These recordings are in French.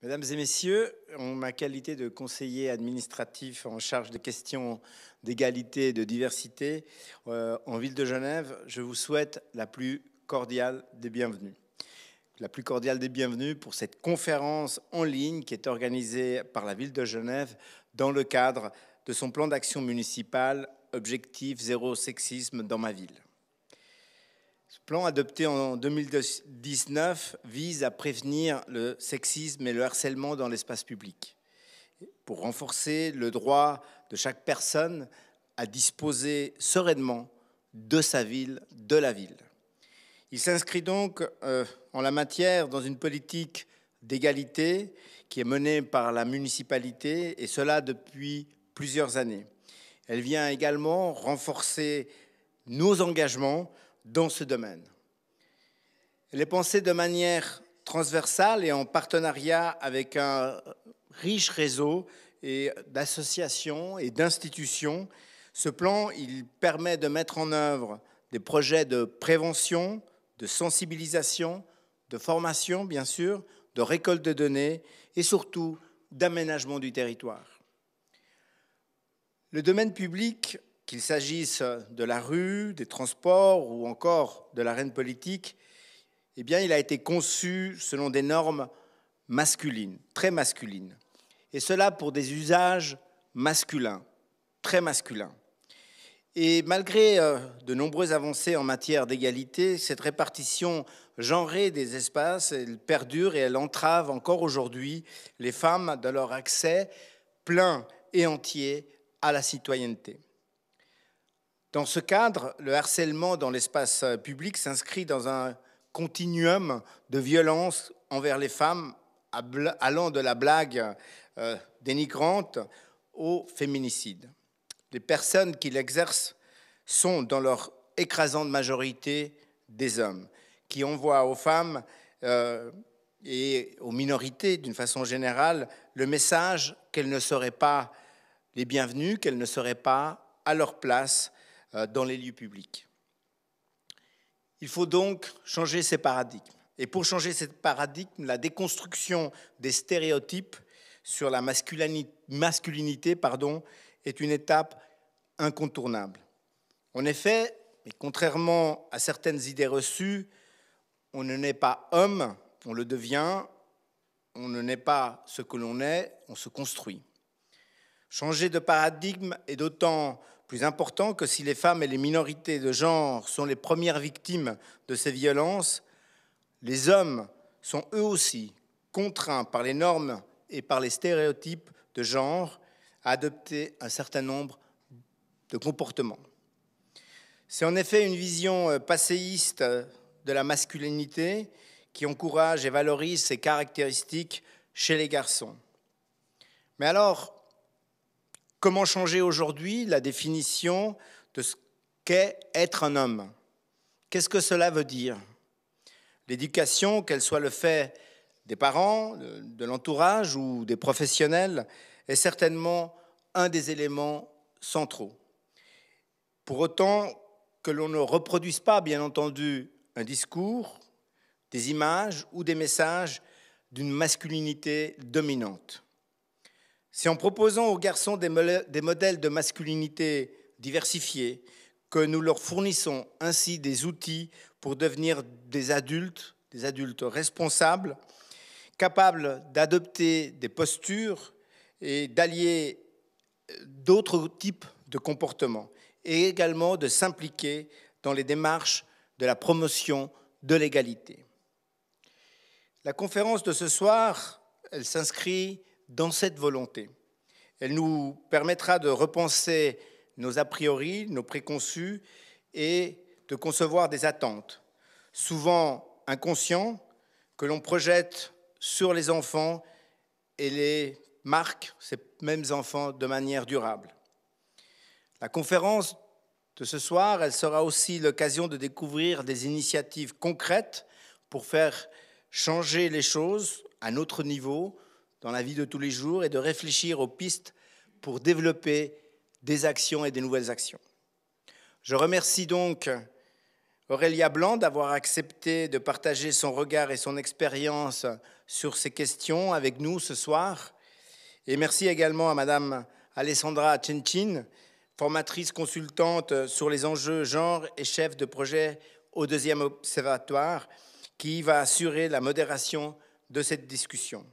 Mesdames et messieurs, en ma qualité de conseiller administratif en charge des questions d'égalité et de diversité euh, en ville de Genève, je vous souhaite la plus cordiale des bienvenues. La plus cordiale des bienvenues pour cette conférence en ligne qui est organisée par la ville de Genève dans le cadre de son plan d'action municipal Objectif zéro sexisme dans ma ville. Ce plan adopté en 2019 vise à prévenir le sexisme et le harcèlement dans l'espace public, pour renforcer le droit de chaque personne à disposer sereinement de sa ville, de la ville. Il s'inscrit donc euh, en la matière dans une politique d'égalité qui est menée par la municipalité et cela depuis plusieurs années. Elle vient également renforcer nos engagements dans ce domaine. Elle est pensée de manière transversale et en partenariat avec un riche réseau d'associations et d'institutions. Ce plan, il permet de mettre en œuvre des projets de prévention, de sensibilisation, de formation, bien sûr, de récolte de données et surtout d'aménagement du territoire. Le domaine public qu'il s'agisse de la rue, des transports ou encore de l'arène politique, eh bien, il a été conçu selon des normes masculines, très masculines. Et cela pour des usages masculins, très masculins. Et malgré euh, de nombreuses avancées en matière d'égalité, cette répartition genrée des espaces elle perdure et elle entrave encore aujourd'hui les femmes dans leur accès plein et entier à la citoyenneté. Dans ce cadre, le harcèlement dans l'espace euh, public s'inscrit dans un continuum de violence envers les femmes allant de la blague euh, dénigrante au féminicide. Les personnes qui l'exercent sont, dans leur écrasante majorité, des hommes, qui envoient aux femmes euh, et aux minorités, d'une façon générale, le message qu'elles ne seraient pas les bienvenues, qu'elles ne seraient pas à leur place euh, dans les lieux publics. Il faut donc changer ces paradigmes. Et pour changer ces paradigmes, la déconstruction des stéréotypes sur la masculinité, pardon, est une étape incontournable. En effet, mais contrairement à certaines idées reçues, on ne naît pas homme, on le devient, on ne naît pas ce que l'on est, on se construit. Changer de paradigme est d'autant plus important que si les femmes et les minorités de genre sont les premières victimes de ces violences, les hommes sont eux aussi contraints par les normes et par les stéréotypes de genre à adopter un certain nombre de comportements. C'est en effet une vision euh, passéiste euh, de la masculinité qui encourage et valorise ces caractéristiques chez les garçons. Mais alors, Comment changer aujourd'hui la définition de ce qu'est être un homme Qu'est-ce que cela veut dire L'éducation, qu'elle soit le fait des parents, de l'entourage ou des professionnels, est certainement un des éléments centraux. Pour autant que l'on ne reproduise pas, bien entendu, un discours, des images ou des messages d'une masculinité dominante. C'est en proposant aux garçons des, modèles de masculinité diversifiés que nous leur fournissons ainsi des outils pour devenir des adultes, des adultes responsables, capables d'adopter des postures et d'allier euh, d'autres types de comportements et également de s'impliquer dans les démarches de la promotion de l'égalité. La conférence de ce soir, elle s'inscrit dans cette volonté. Elle nous permettra de repenser nos a priori, nos préconçus et de concevoir des attentes, souvent inconscients, que l'on projette sur les enfants et les marque, ces mêmes enfants, de manière durable. La conférence de ce soir, elle sera aussi l'occasion de découvrir des initiatives concrètes pour faire changer les choses à notre niveau, dans la vie de tous les jours et de réfléchir aux pistes pour développer des actions et des nouvelles actions. Je remercie donc Aurélia Blanc d'avoir accepté de partager son regard et son expérience sur ces questions avec nous ce soir. Et merci également à Madame Alessandra Tchinchin, formatrice consultante sur les enjeux genre et chef de projet au deuxième observatoire, qui va assurer la modération de cette discussion.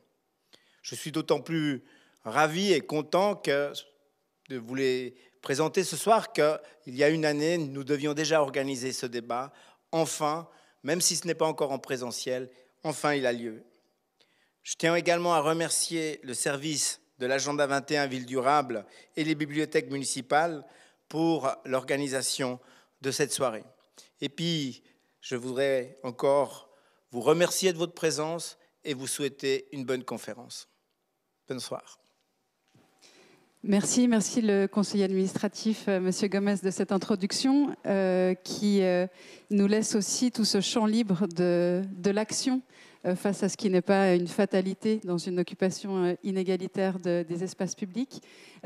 Je suis d'autant plus ravi et content de vous les présenter ce soir qu'il y a une année, nous devions déjà organiser ce débat. Enfin, même si ce n'est pas encore en présentiel, enfin il a lieu. Je tiens également à remercier le service de l'agenda 21 Ville durable et les bibliothèques municipales pour l'organisation de cette soirée. Et puis, je voudrais encore vous remercier de votre présence et vous souhaiter une bonne conférence. Bonsoir. Merci, merci le conseiller administratif, euh, monsieur Gomez, de cette introduction euh, qui euh, nous laisse aussi tout ce champ libre de, l'action face à ce qui n'est pas une fatalité dans une occupation inégalitaire des espaces publics.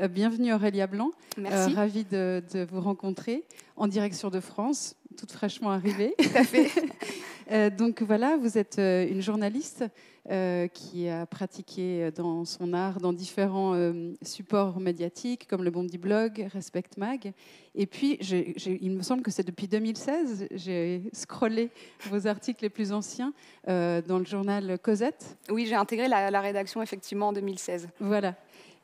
bienvenue Aurélia Blanc, merci. ravie de, de, vous rencontrer en direction de France, toute fraîchement arrivée. Tout fait. Euh, donc voilà, vous êtes euh, une journaliste euh, qui a pratiqué dans son art dans différents supports médiatiques comme le Bondi Blog, Respect Mag. Et puis, il me semble que c'est depuis 2016, j'ai scrollé vos articles les plus anciens dans le journal Cosette. Oui, j'ai intégré la rédaction effectivement en 2016. Voilà.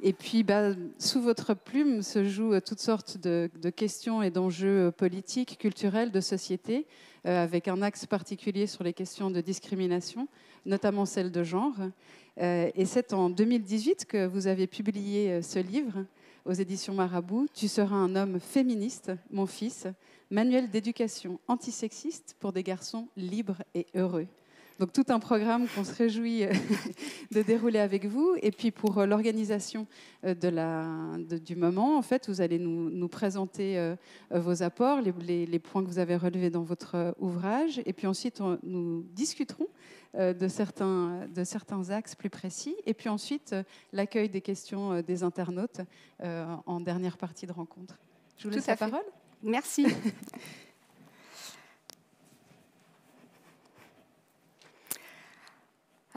Et puis, bah, sous votre plume se jouent euh, toutes sortes de, questions et d'enjeux euh, politiques, culturels, de société, euh, avec un axe particulier sur les questions de discrimination, notamment celles de genre. et c'est en 2018 que vous avez publié ce livre aux éditions Marabout, Tu seras un homme féministe, mon fils, manuel d'éducation antisexiste pour des garçons libres et heureux. Donc tout un programme qu'on se réjouit euh, de dérouler avec vous. Et puis pour euh, l'organisation euh, de la, du moment, en fait, vous allez nous, présenter vos apports, les, les, points que vous avez relevés dans votre ouvrage. Et puis ensuite, on, nous discuterons de certains, de certains axes plus précis. Et puis ensuite, l'accueil des questions des internautes en dernière partie de rencontre. Je vous laisse la parole. Merci.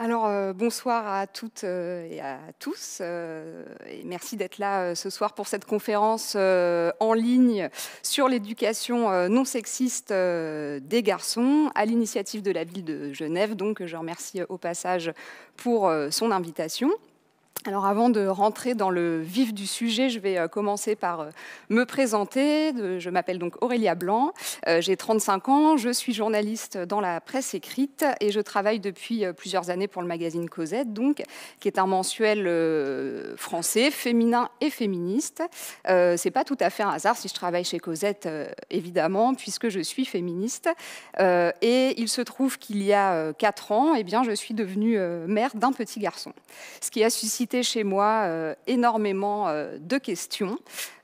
Alors euh, bonsoir à toutes euh, et à tous. Euh, et merci d'être là ce soir pour cette conférence en ligne sur l'éducation non sexiste des garçons à l'initiative de la ville de Genève. Donc je remercie au passage pour son invitation. Alors avant de rentrer dans le vif du sujet, je vais euh, commencer par euh, me présenter. Je m'appelle donc Aurélia Blanc, euh, j'ai 35 ans, je suis journaliste dans la presse écrite et je travaille depuis plusieurs années pour le magazine Cosette, donc, qui est un mensuel français, féminin et féministe. Ce C'est pas tout à fait un hasard si je travaille chez Cosette, évidemment, puisque je suis féministe. et il se trouve qu'il y a 4 ans, eh bien, je suis devenue mère d'un petit garçon, ce qui a suscité chez moi euh, énormément euh, de questions,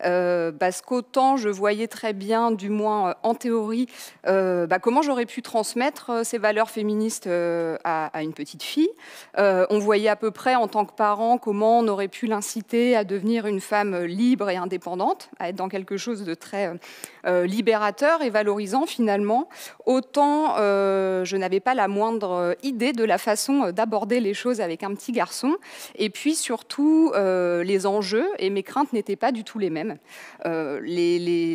euh, parce qu'autant je voyais très bien, du moins en théorie, bah, comment j'aurais pu transmettre ces valeurs féministes à, à, une petite fille. on voyait à peu près en tant que parent comment on aurait pu l'inciter à devenir une femme libre et indépendante, à être dans quelque chose de très libérateur et valorisant finalement. Autant je n'avais pas la moindre idée de la façon d'aborder les choses avec un petit garçon. Et puis surtout euh, les enjeux et mes craintes n'étaient pas du tout les mêmes. Euh,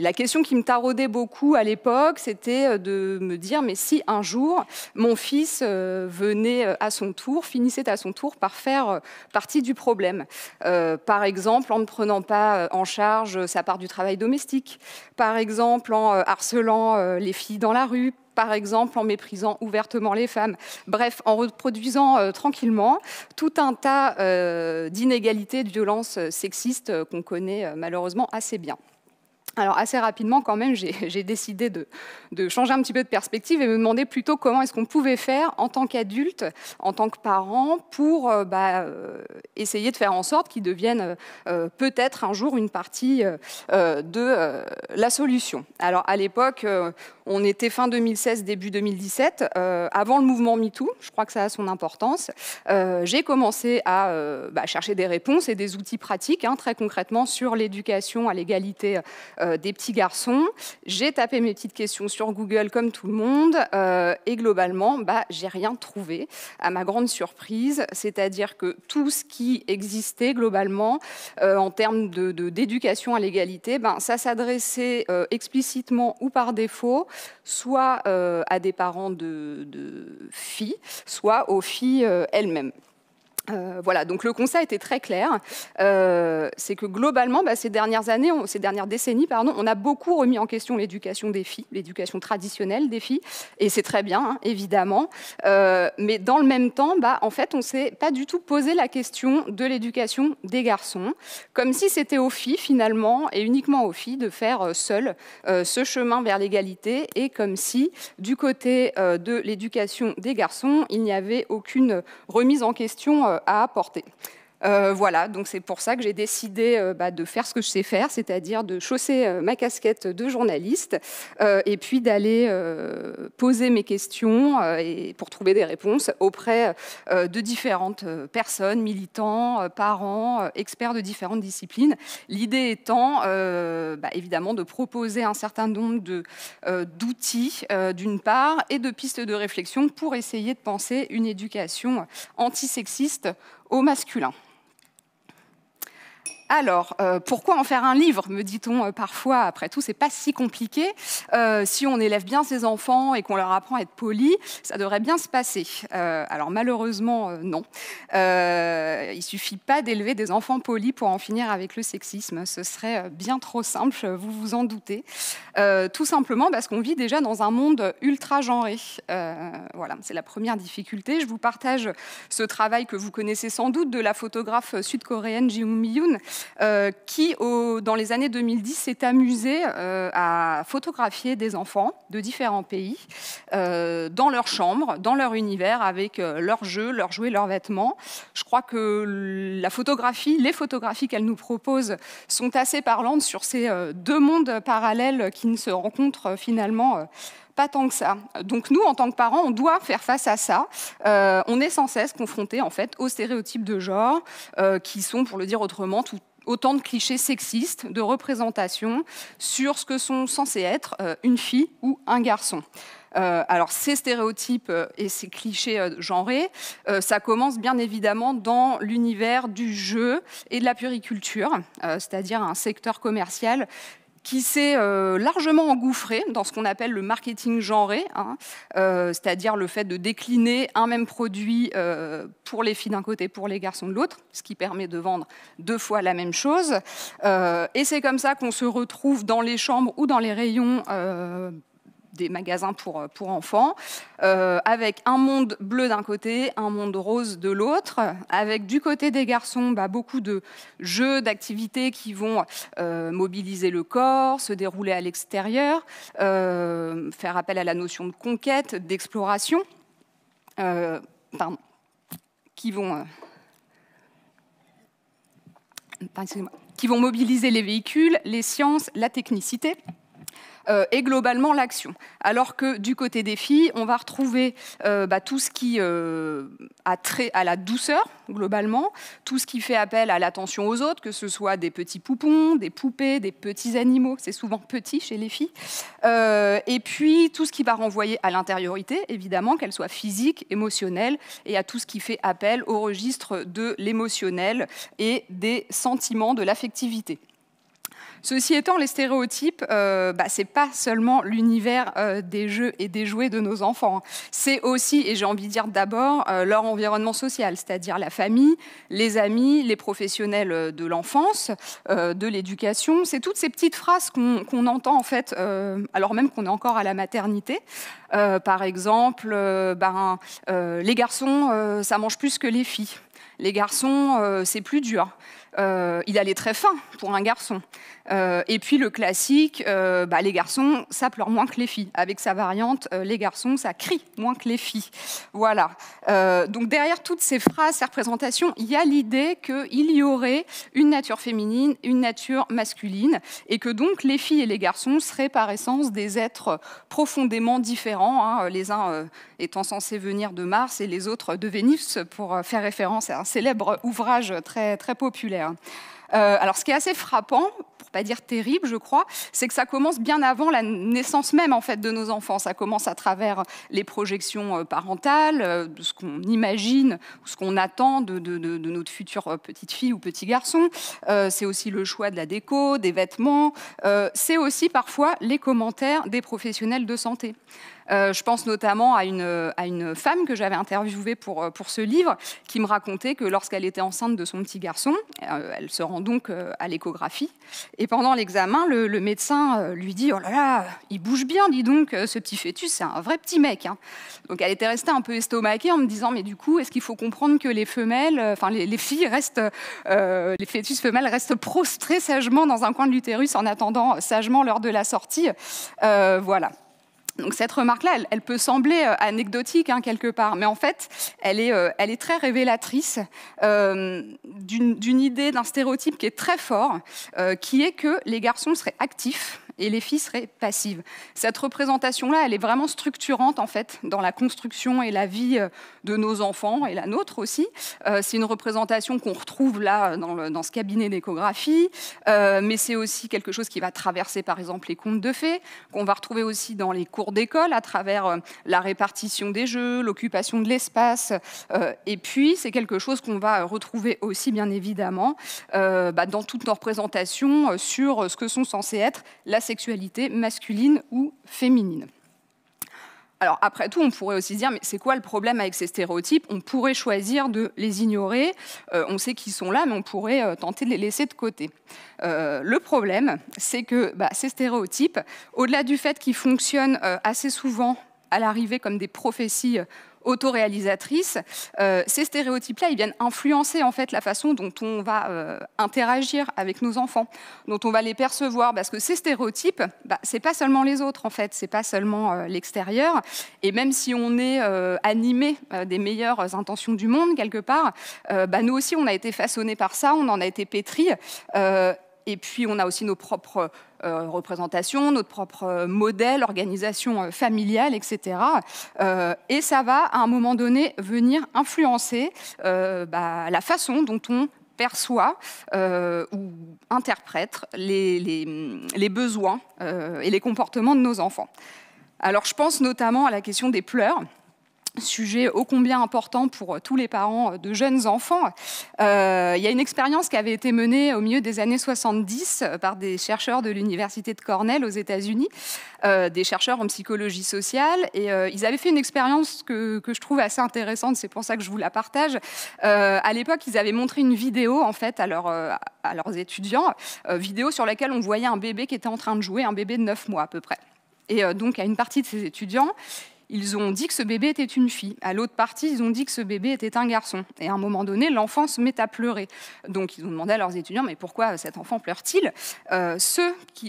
la question qui me taraudait beaucoup à l'époque, c'était euh, de me dire, mais si un jour mon fils venait à son tour, finissait à son tour par faire partie du problème, par exemple en ne prenant pas en charge sa part du travail domestique, par exemple en harcelant les filles dans la rue, par exemple en méprisant ouvertement les femmes, bref, en reproduisant euh, tranquillement tout un tas euh, d'inégalités, de violences euh, sexistes qu'on connaît malheureusement assez bien. Alors assez rapidement quand même, j'ai décidé de, changer un petit peu de perspective et me demander plutôt comment est-ce qu'on pouvait faire en tant qu'adulte, en tant que parent, pour euh, bah, euh, essayer de faire en sorte qu'ils deviennent euh, peut-être un jour une partie de la solution. Alors à l'époque, on était fin 2016, début 2017, avant le mouvement MeToo, je crois que ça a son importance, j'ai commencé à bah, chercher des réponses et des outils pratiques, hein, très concrètement, sur l'éducation à l'égalité euh, des petits garçons. J'ai tapé mes petites questions sur Google comme tout le monde euh, et globalement, bah, j'ai rien trouvé à ma grande surprise. C'est-à-dire que tout ce qui existait globalement euh, en termes d'éducation de, à l'égalité, ben, ça s'adressait explicitement ou par défaut soit à des parents de filles, soit aux filles elles-mêmes. Euh, voilà, donc le constat était très clair, euh, c'est que globalement, bah, ces dernières années, ces dernières décennies, pardon, on a beaucoup remis en question l'éducation des filles, l'éducation traditionnelle des filles, et c'est très bien, hein, évidemment. Euh, mais dans le même temps, bah, en fait, on ne s'est pas du tout posé la question de l'éducation des garçons, comme si c'était aux filles finalement et uniquement aux filles de faire seul ce chemin vers l'égalité, et comme si du côté de l'éducation des garçons, il n'y avait aucune remise en question à apporter. Euh, voilà, donc c'est pour ça que j'ai décidé euh, bah, de faire ce que je sais faire, c'est-à-dire de chausser euh, ma casquette de journaliste et puis d'aller poser mes questions et pour trouver des réponses auprès de différentes personnes, militants, parents, experts de différentes disciplines. L'idée étant bah, évidemment de proposer un certain nombre d'outils d'une part et de pistes de réflexion pour essayer de penser une éducation antisexiste au masculin. Alors, euh, pourquoi en faire un livre, me dit-on euh, parfois Après tout, c'est pas si compliqué. Euh, si on élève bien ses enfants et qu'on leur apprend à être poli, ça devrait bien se passer. alors malheureusement, non. il suffit pas d'élever des enfants polis pour en finir avec le sexisme. Ce serait bien trop simple, vous vous en doutez. tout simplement parce qu'on vit déjà dans un monde ultra genré. voilà, c'est la première difficulté. Je vous partage ce travail que vous connaissez sans doute de la photographe sud-coréenne Mi-yoon, euh, qui, au, dans les années 2010, s'est amusé euh, à photographier des enfants de différents pays euh, dans leur chambre, dans leur univers, avec leurs jeux, leurs jouets, leurs vêtements. Je crois que la photographie, les photographies qu'elle nous propose sont assez parlantes sur ces deux mondes parallèles qui ne se rencontrent finalement pas tant que ça. Donc nous, en tant que parents, on doit faire face à ça. on est sans cesse confronté en fait aux stéréotypes de genre qui sont, pour le dire autrement, tout autant de clichés sexistes, de représentations sur ce que sont censés être euh, une fille ou un garçon. Euh, alors ces stéréotypes euh, et ces clichés genrés, ça commence bien évidemment dans l'univers du jeu et de la puriculture, c'est-à-dire un secteur commercial qui s'est euh, largement engouffré dans ce qu'on appelle le marketing genré, hein, euh, c'est-à-dire le fait de décliner un même produit euh, pour les filles d'un côté, pour les garçons de l'autre, ce qui permet de vendre deux fois la même chose. et c'est comme ça qu'on se retrouve dans les chambres ou dans les rayons des magasins pour, euh, pour enfants, euh, avec un monde bleu d'un côté, un monde rose de l'autre, avec du côté des garçons bah, beaucoup de jeux, d'activités qui vont euh, mobiliser le corps, se dérouler à l'extérieur, faire appel à la notion de conquête, d'exploration, qui vont... qui vont mobiliser les véhicules, les sciences, la technicité. Euh, et globalement l'action. Alors que du côté des filles, on va retrouver euh, bah, tout ce qui euh, a trait à la douceur, globalement, tout ce qui fait appel à l'attention aux autres, que ce soit des petits poupons, des poupées, des petits animaux, c'est souvent petit chez les filles, et puis tout ce qui va renvoyer à l'intériorité, évidemment, qu'elle soit physique, émotionnelle, et à tout ce qui fait appel au registre de l'émotionnel et des sentiments, de l'affectivité. Ceci étant, les stéréotypes, euh, bah, c'est pas seulement l'univers euh, des jeux et des jouets de nos enfants. C'est aussi, et j'ai envie de dire d'abord, euh, leur environnement social, c'est-à-dire la famille, les amis, les professionnels euh, de l'enfance, de l'éducation. C'est toutes ces petites phrases qu'on entend en fait, alors même qu'on est encore à la maternité. par exemple, ben, les garçons, ça mange plus que les filles. Les garçons, c'est plus dur. Euh, il allait très fin pour un garçon. Euh, et puis le classique, euh, bah, les garçons, ça pleure moins que les filles. Avec sa variante, les garçons, ça crie moins que les filles. Voilà. donc derrière toutes ces phrases, ces représentations, il y a l'idée qu'il y aurait une nature féminine, une nature masculine, et que donc les filles et les garçons seraient par essence des êtres profondément différents, hein, les uns étant censés venir de Mars et les autres de Vénus, pour faire référence à un célèbre ouvrage très, très populaire. Hein. Euh, alors, ce qui est assez frappant, pour pas dire terrible, je crois, c'est que ça commence bien avant la naissance même en fait de nos enfants. Ça commence à travers les projections euh, parentales, euh, de ce qu'on imagine, ce qu'on attend de, notre future petite fille ou petit garçon. c'est aussi le choix de la déco, des vêtements. c'est aussi parfois les commentaires des professionnels de santé. Euh, je pense notamment à une, femme que j'avais interviewée pour, euh, pour ce livre, qui me racontait que lorsqu'elle était enceinte de son petit garçon, euh, elle se rend donc à l'échographie, et pendant l'examen, le, médecin lui dit, oh là là, il bouge bien, dis donc, ce petit fœtus, c'est un vrai petit mec. Hein. Donc elle était restée un peu estomaquée en me disant, mais du coup, est-ce qu'il faut comprendre que les femelles, enfin les, filles restent, les fœtus femelles restent prostrés sagement dans un coin de l'utérus en attendant sagement l'heure de la sortie. voilà. Donc cette remarque-là, elle, peut sembler euh, anecdotique hein, quelque part, mais en fait, elle est, euh, très révélatrice euh, d'une idée, d'un stéréotype qui est très fort, qui est que les garçons seraient actifs et les filles seraient passives. Cette représentation-là, elle est vraiment structurante en fait dans la construction et la vie euh, de nos enfants et la nôtre aussi. Euh, c'est une représentation qu'on retrouve là dans, ce cabinet d'échographie, euh, mais c'est aussi quelque chose qui va traverser par exemple les contes de fées, qu'on va retrouver aussi dans les cours d'école à travers la répartition des jeux, l'occupation de l'espace, et puis c'est quelque chose qu'on va retrouver aussi bien évidemment bah, dans toutes nos représentations sur ce que sont censées être la sexualité masculine ou féminine. Alors après tout, on pourrait aussi dire, mais c'est quoi le problème avec ces stéréotypes On pourrait choisir de les ignorer, euh, on sait qu'ils sont là, mais on pourrait euh, tenter de les laisser de côté. Euh, le problème, c'est que bah, ces stéréotypes, au-delà du fait qu'ils fonctionnent assez souvent à l'arrivée comme des prophéties autoréalisatrice, euh, ces stéréotypes-là, ils viennent influencer en fait la façon dont on va euh, interagir avec nos enfants, dont on va les percevoir, parce que ces stéréotypes, ce bah, c'est pas seulement les autres en fait, c'est pas seulement euh, l'extérieur, et même si on est animé des meilleures intentions du monde quelque part, bah, nous aussi on a été façonné par ça, on en a été pétri, et puis on a aussi nos propres euh, représentations, notre propre modèle, organisation euh, familiale, etc. Euh, et ça va, à un moment donné, venir influencer bah, la façon dont on perçoit ou interprète les besoins et les comportements de nos enfants. Alors je pense notamment à la question des pleurs sujet ô combien important pour euh, tous les parents euh, de jeunes enfants. Euh, il y a une expérience qui avait été menée au milieu des années 70 par des chercheurs de l'université de Cornell aux États-Unis, des chercheurs en psychologie sociale, et ils avaient fait une expérience que, que je trouve assez intéressante, c'est pour ça que je vous la partage. à l'époque, ils avaient montré une vidéo en fait à, leur, à leurs étudiants, vidéo sur laquelle on voyait un bébé qui était en train de jouer, un bébé de 9 mois à peu près. Et donc, à une partie de ces étudiants, ils ont dit que ce bébé était une fille. À l'autre partie, ils ont dit que ce bébé était un garçon. Et à un moment donné, l'enfant se met à pleurer. Donc ils ont demandé à leurs étudiants, mais pourquoi cet enfant pleure-t-il euh,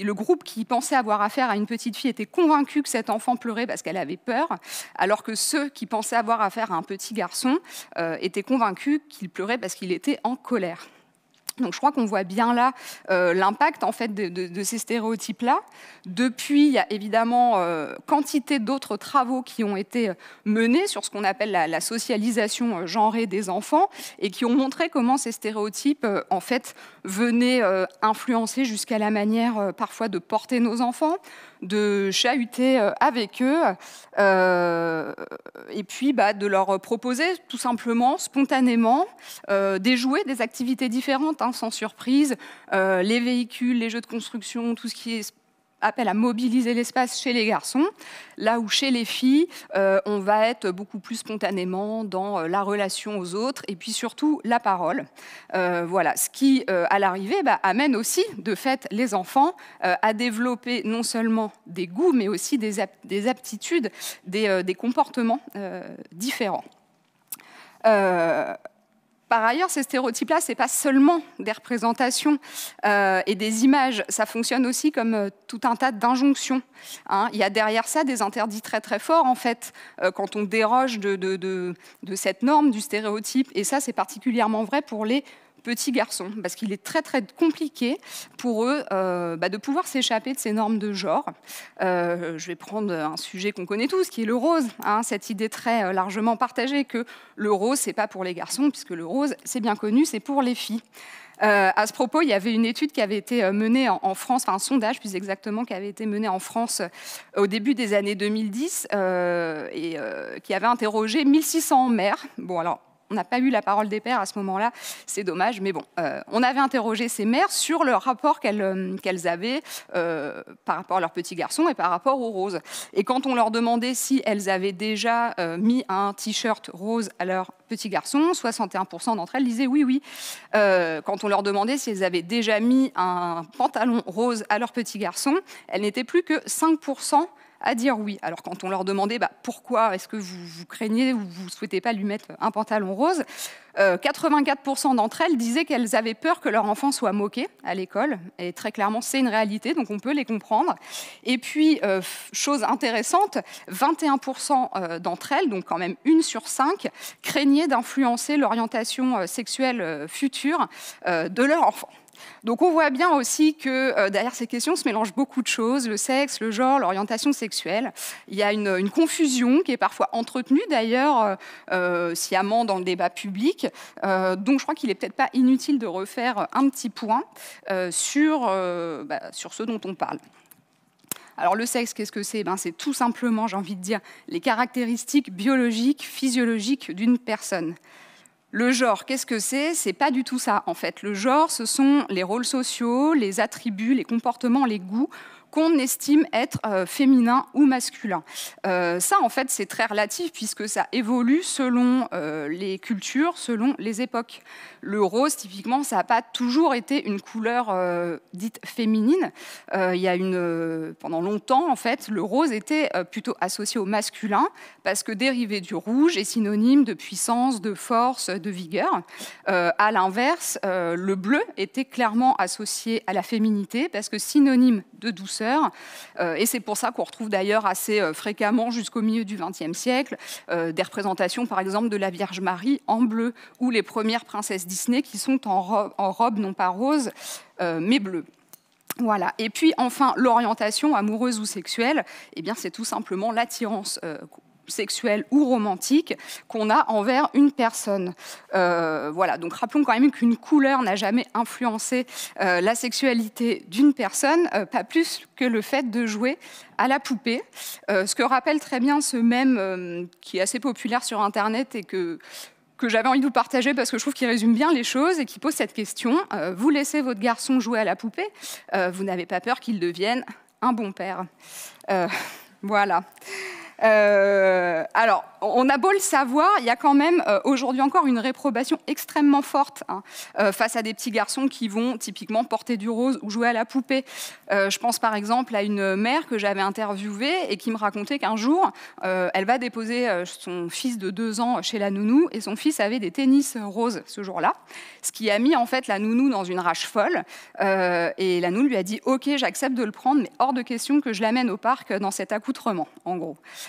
le groupe qui pensait avoir affaire à une petite fille était convaincu que cet enfant pleurait parce qu'elle avait peur, alors que ceux qui pensaient avoir affaire à un petit garçon euh, étaient convaincus qu'il pleurait parce qu'il était en colère. Donc je crois qu'on voit bien là euh, l'impact en fait de, ces stéréotypes-là. Depuis, il y a évidemment euh, quantité d'autres travaux qui ont été euh, menés sur ce qu'on appelle la, socialisation genrée des enfants et qui ont montré comment ces stéréotypes en fait venaient influencer jusqu'à la manière parfois de porter nos enfants, de chahuter euh, avec eux euh, et puis bah, de leur proposer tout simplement, spontanément, euh, des jouets, des activités différentes, hein, sans surprise, les véhicules, les jeux de construction, tout ce qui est appel à mobiliser l'espace chez les garçons, là où chez les filles, euh, on va être beaucoup plus spontanément dans euh, la relation aux autres et puis surtout la parole. Euh, voilà, ce qui, à l'arrivée, bah, amène aussi, de fait, les enfants à développer non seulement des goûts, mais aussi des, aptitudes, des, comportements différents. Par ailleurs, ces stéréotypes-là, ce n'est pas seulement des représentations euh, et des images, ça fonctionne aussi comme euh, tout un tas d'injonctions. Hein. Il y a derrière ça des interdits très très forts, en fait, euh, quand on déroge de, de cette norme, du stéréotype, et ça c'est particulièrement vrai pour les petits garçons, parce qu'il est très très compliqué pour eux euh, bah, de pouvoir s'échapper de ces normes de genre. Euh, je vais prendre un sujet qu'on connaît tous, qui est le rose. Hein, cette idée très euh, largement partagée que le rose c'est pas pour les garçons, puisque le rose c'est bien connu, c'est pour les filles. à ce propos, il y avait une étude qui avait été menée en, France, enfin un sondage plus exactement, qui avait été mené en France au début des années 2010 et qui avait interrogé 1600 mères. Bon, alors on n'a pas eu la parole des pères à ce moment-là, c'est dommage, mais bon, euh, on avait interrogé ces mères sur le rapport qu'elles euh, avaient euh, par rapport à leur petit garçon et par rapport aux roses. Et quand on leur demandait si elles avaient déjà mis un t-shirt rose à leur petit garçon, 61% d'entre elles disaient oui, oui. quand on leur demandait si elles avaient déjà mis un pantalon rose à leur petit garçon, elles n'étaient plus que 5% à dire oui. Alors quand on leur demandait bah, pourquoi est-ce que vous, craignez ou vous ne souhaitez pas lui mettre un pantalon rose, 84% euh, d'entre elles disaient qu'elles avaient peur que leur enfant soit moqué à l'école. Et très clairement, c'est une réalité, donc on peut les comprendre. Et puis, euh, chose intéressante, 21% euh, d'entre elles, donc quand même une sur cinq, craignaient d'influencer l'orientation sexuelle future de leur enfant. Donc on voit bien aussi que euh, derrière ces questions se mélangent beaucoup de choses, le sexe, le genre, l'orientation sexuelle. Il y a une, confusion qui est parfois entretenue d'ailleurs euh, euh, sciemment dans le débat public. donc je crois qu'il n'est peut-être pas inutile de refaire un petit point bah, sur, ce dont on parle. Alors le sexe, qu'est-ce que c'est ben, C'est tout simplement, j'ai envie de dire, les caractéristiques biologiques, physiologiques d'une personne. Le genre, qu'est-ce que c'est C'est pas du tout ça en fait. Le genre, ce sont les rôles sociaux, les attributs, les comportements, les goûts qu'on estime être euh, féminin ou masculin. Euh, ça, en fait, c'est très relatif puisque ça évolue selon euh, les cultures, selon les époques. Le rose, typiquement, ça n'a pas toujours été une couleur dite féminine. Il y a une, pendant longtemps, en fait, le rose était plutôt associé au masculin parce que dérivé du rouge est synonyme de puissance, de force, de vigueur. à l'inverse, le bleu était clairement associé à la féminité parce que synonyme de douceur euh, et c'est pour ça qu'on retrouve d'ailleurs assez euh, fréquemment jusqu'au milieu du XXe siècle euh, des représentations, par exemple, de la Vierge Marie en bleu ou les premières princesses Disney qui sont en, robe, non pas rose, mais bleue. Voilà. Et puis enfin, l'orientation amoureuse ou sexuelle, eh bien, c'est tout simplement l'attirance sexuelle ou romantique qu'on a envers une personne. Euh, voilà, donc rappelons quand même qu'une couleur n'a jamais influencé euh, la sexualité d'une personne, euh, pas plus que le fait de jouer à la poupée. ce que rappelle très bien ce même qui est assez populaire sur Internet et que que j'avais envie de vous partager parce que je trouve qu'il résume bien les choses et qui pose cette question. vous laissez votre garçon jouer à la poupée, vous n'avez pas peur qu'il devienne un bon père. voilà. Euh, alors, on a beau le savoir, il y a quand même euh, aujourd'hui encore une réprobation extrêmement forte hein. euh, face à des petits garçons qui vont typiquement porter du rose ou jouer à la poupée. je pense par exemple à une mère que j'avais interviewée et qui me racontait qu'un jour, elle va déposer son fils de deux ans chez la nounou et son fils avait des tennis roses ce jour-là, ce qui a mis en fait la nounou dans une rage folle. et la nounou lui a dit Ok, j'accepte de le prendre, mais hors de question que je l'amène au parc dans cet accoutrement, en gros.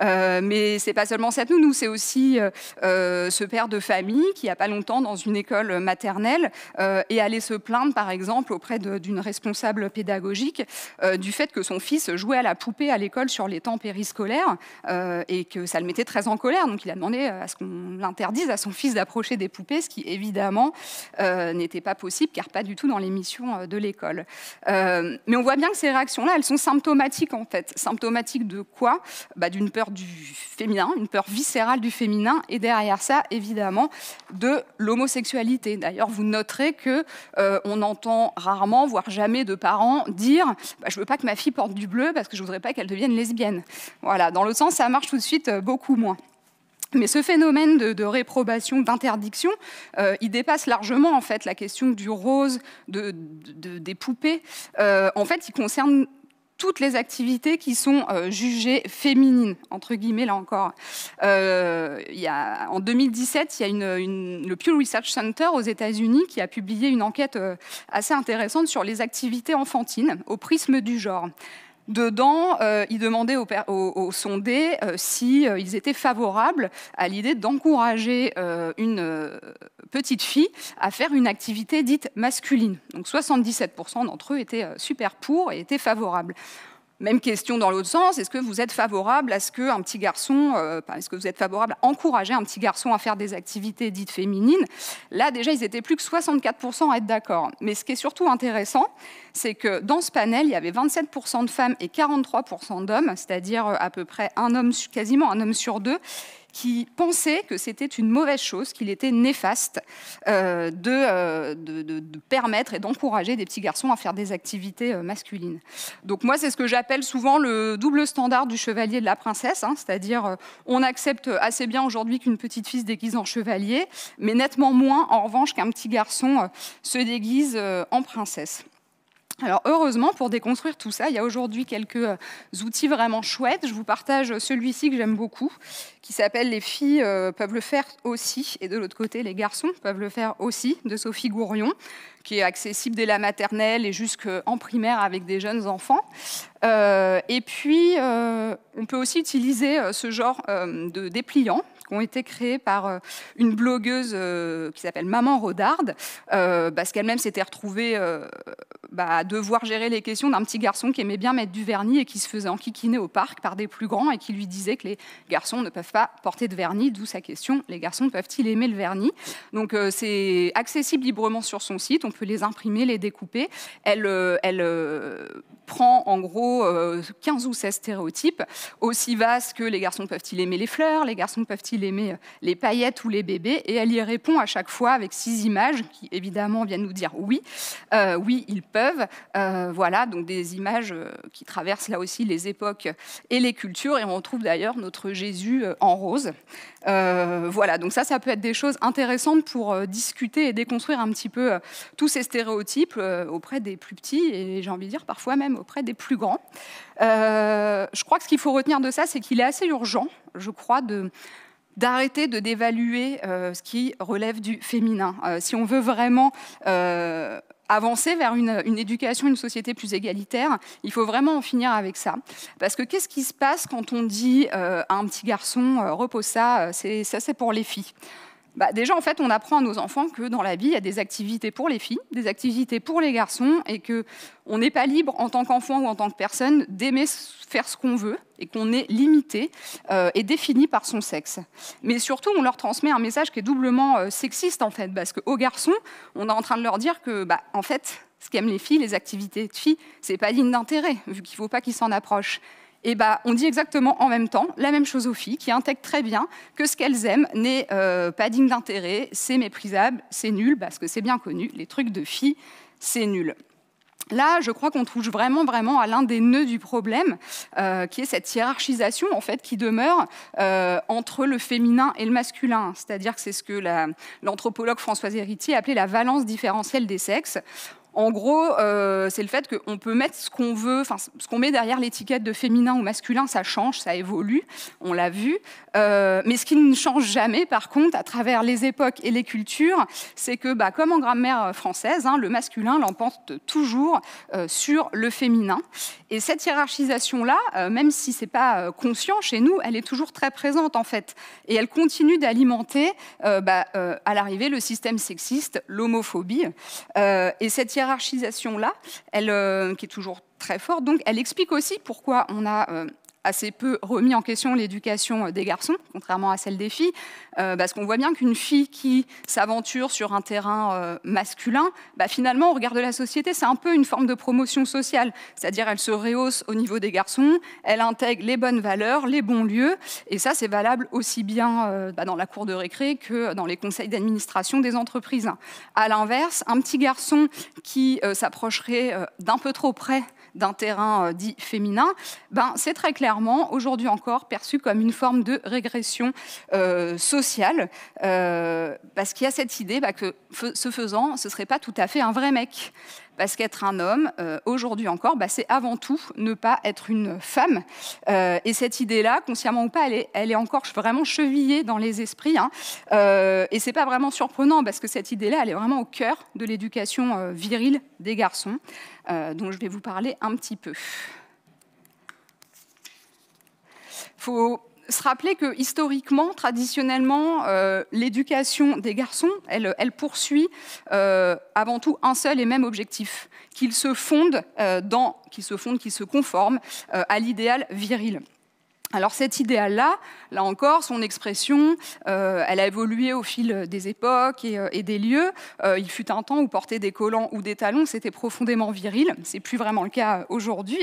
Mais euh, mais c'est pas seulement cette nounou, c'est aussi euh, euh, ce père de famille qui, a pas longtemps, dans une école maternelle, euh, est allé se plaindre, par exemple, auprès d'une responsable pédagogique du fait que son fils jouait à la poupée à l'école sur les temps périscolaires et que ça le mettait très en colère. Donc il a demandé à ce qu'on l'interdise à son fils d'approcher des poupées, ce qui évidemment n'était pas possible car pas du tout dans les missions de l'école. mais on voit bien que ces réactions-là, elles sont symptomatiques en fait. Symptomatiques de quoi bah, D'une peur du féminin, une peur viscérale du féminin, et derrière ça, évidemment, de l'homosexualité. D'ailleurs, vous noterez que euh, on entend rarement, voire jamais, de parents dire bah, Je veux pas que ma fille porte du bleu parce que je voudrais pas qu'elle devienne lesbienne ». Voilà, dans le sens, ça marche tout de suite euh, beaucoup moins. Mais ce phénomène de, réprobation, d'interdiction, euh, il dépasse largement en fait la question du rose, des poupées. en fait, il concerne toutes les activités qui sont euh, jugées féminines, entre guillemets, là encore. Euh, il y a, en 2017, il y a le Pew Research Center aux États-Unis qui a publié une enquête euh, assez intéressante sur les activités enfantines au prisme du genre. Dedans, euh, ils demandaient aux, sondés s'ils euh, si, euh, étaient favorables à l'idée d'encourager une petite fille à faire une activité dite masculine. Donc 77% d'entre eux étaient super pour et étaient favorables. Même question dans l'autre sens, est-ce que vous êtes favorable à ce que un petit garçon, euh, est-ce que vous êtes favorable encourager un petit garçon à faire des activités dites féminines Là, déjà, ils étaient plus que 64% à être d'accord. Mais ce qui est surtout intéressant, c'est que dans ce panel, il y avait 27% de femmes et 43% d'hommes, c'est-à-dire euh, à peu près un homme, quasiment un homme sur deux, qui pensaient que c'était une mauvaise chose, qu'il était néfaste euh, euh, de, permettre et d'encourager des petits garçons à faire des activités euh, masculines. Donc moi, c'est ce que j'appelle souvent le double standard du chevalier et de la princesse, hein, c'est-à-dire on accepte assez bien aujourd'hui qu'une petite fille se déguise en chevalier, mais nettement moins en revanche qu'un petit garçon se déguise en princesse. Alors heureusement, pour déconstruire tout ça, il y a aujourd'hui quelques euh, outils vraiment chouettes. Je vous partage celui-ci que j'aime beaucoup, qui s'appelle Les filles euh, peuvent le faire aussi, et de l'autre côté, Les garçons peuvent le faire aussi, de Sophie Gourion, qui est accessible dès la maternelle et jusqu'en primaire avec des jeunes enfants. Euh, et puis, on peut aussi utiliser ce genre de dépliant ont été créés par euh, une blogueuse euh, qui s'appelle Maman Rodarde, euh, parce qu'elle-même s'était retrouvée bah, à devoir gérer les questions d'un petit garçon qui aimait bien mettre du vernis et qui se faisait enquiquiner au parc par des plus grands et qui lui disait que les garçons ne peuvent pas porter de vernis, d'où sa question les garçons peuvent-ils aimer le vernis Donc c'est accessible librement sur son site, on peut les imprimer, les découper. Elle, elle prend en gros 15 euh, ou 16 stéréotypes, aussi vastes que les garçons peuvent-ils aimer les fleurs, les garçons peuvent-ils aimer euh, les paillettes ou les bébés, et elle y répond à chaque fois avec six images qui évidemment viennent nous dire oui, euh, oui, ils peuvent. voilà, donc des images qui traversent là aussi les époques et les cultures, et on retrouve d'ailleurs notre Jésus en rose. Euh, voilà, donc ça, ça peut être des choses intéressantes pour euh, discuter et déconstruire un petit peu euh, tous ces stéréotypes auprès des plus petits et j'ai envie de dire parfois même auprès des plus grands. je crois que ce qu'il faut retenir de ça, c'est qu'il est assez urgent, je crois, de d'arrêter de dévaluer euh, ce qui relève du féminin. Euh, si on veut vraiment euh, avancer vers une, une, éducation, une société plus égalitaire, il faut vraiment en finir avec ça. Parce que qu'est-ce qui se passe quand on dit à un petit garçon, repose ça, ça c'est pour les filles bah, déjà, en fait, on apprend à nos enfants que dans la vie, il y a des activités pour les filles, des activités pour les garçons, et que on n'est pas libre en tant qu'enfant ou en tant que personne d'aimer faire ce qu'on veut, et qu'on est limité euh, et défini par son sexe. Mais surtout, on leur transmet un message qui est doublement euh, sexiste, en fait, parce qu'aux garçons, on est en train de leur dire que, bah, en fait, ce qu'aiment les filles, les activités de filles, ce n'est pas digne d'intérêt, vu qu'il ne faut pas qu'ils s'en approchent. Eh ben, on dit exactement en même temps la même chose aux filles, qui intègrent très bien que ce qu'elles aiment n'est euh, pas digne d'intérêt, c'est méprisable, c'est nul, parce que c'est bien connu, les trucs de filles, c'est nul. Là, je crois qu'on touche vraiment, vraiment à l'un des nœuds du problème, euh, qui est cette hiérarchisation en fait qui demeure euh, entre le féminin et le masculin. C'est-à-dire que c'est ce que l'anthropologue Françoise Héritier appelait la valence différentielle des sexes. En gros, euh, c'est le fait qu'on peut mettre ce qu'on veut, enfin ce qu'on met derrière l'étiquette de féminin ou masculin, ça change, ça évolue, on l'a vu. Euh, mais ce qui ne change jamais, par contre, à travers les époques et les cultures, c'est que, bah, comme en grammaire française, hein, le masculin l'emporte toujours euh, sur le féminin. Et cette hiérarchisation-là, même si c'est pas conscient chez nous, elle est toujours très présente en fait, et elle continue d'alimenter, bah, à l'arrivée, le système sexiste, l'homophobie. et cette hiérarchisation là elle, euh, qui est toujours très forte, donc elle explique aussi pourquoi on a euh, assez peu remis en question l'éducation des garçons, contrairement à celle des filles, euh, parce qu'on voit bien qu'une fille qui s'aventure sur un terrain euh, masculin, bah, finalement, au regard de la société, c'est un peu une forme de promotion sociale, c'est-à-dire elle se rehausse au niveau des garçons, elle intègre les bonnes valeurs, les bons lieux, et ça, c'est valable aussi bien euh, bah, dans la cour de récré que dans les conseils d'administration des entreprises. À l'inverse, un petit garçon qui s'approcherait d'un peu trop près d'un terrain euh, dit féminin, ben, c'est très clairement aujourd'hui encore perçu comme une forme de régression euh, sociale, euh, parce qu'il y a cette idée bah, que, ce faisant, ce ne serait pas tout à fait un vrai mec parce qu'être un homme, euh, aujourd'hui encore, bah, c'est avant tout ne pas être une femme. Euh, et cette idée-là, consciemment ou pas, elle est, encore vraiment chevillée dans les esprits. Hein. Euh, et et n'est pas vraiment surprenant, parce que cette idée-là, elle est vraiment au cœur de l'éducation virile des garçons, dont je vais vous parler un petit peu. Faut se rappeler que historiquement, traditionnellement, euh, l'éducation des garçons, elle, poursuit euh, avant tout un seul et même objectif, qu'ils se fondent euh, dans, qu'ils se fondent, qu'ils se conforment à l'idéal viril. Alors cet idéal-là, là encore, son expression, euh, elle a évolué au fil des époques et, euh, des lieux. Euh, il fut un temps où porter des collants ou des talons, c'était profondément viril. C'est plus vraiment le cas aujourd'hui.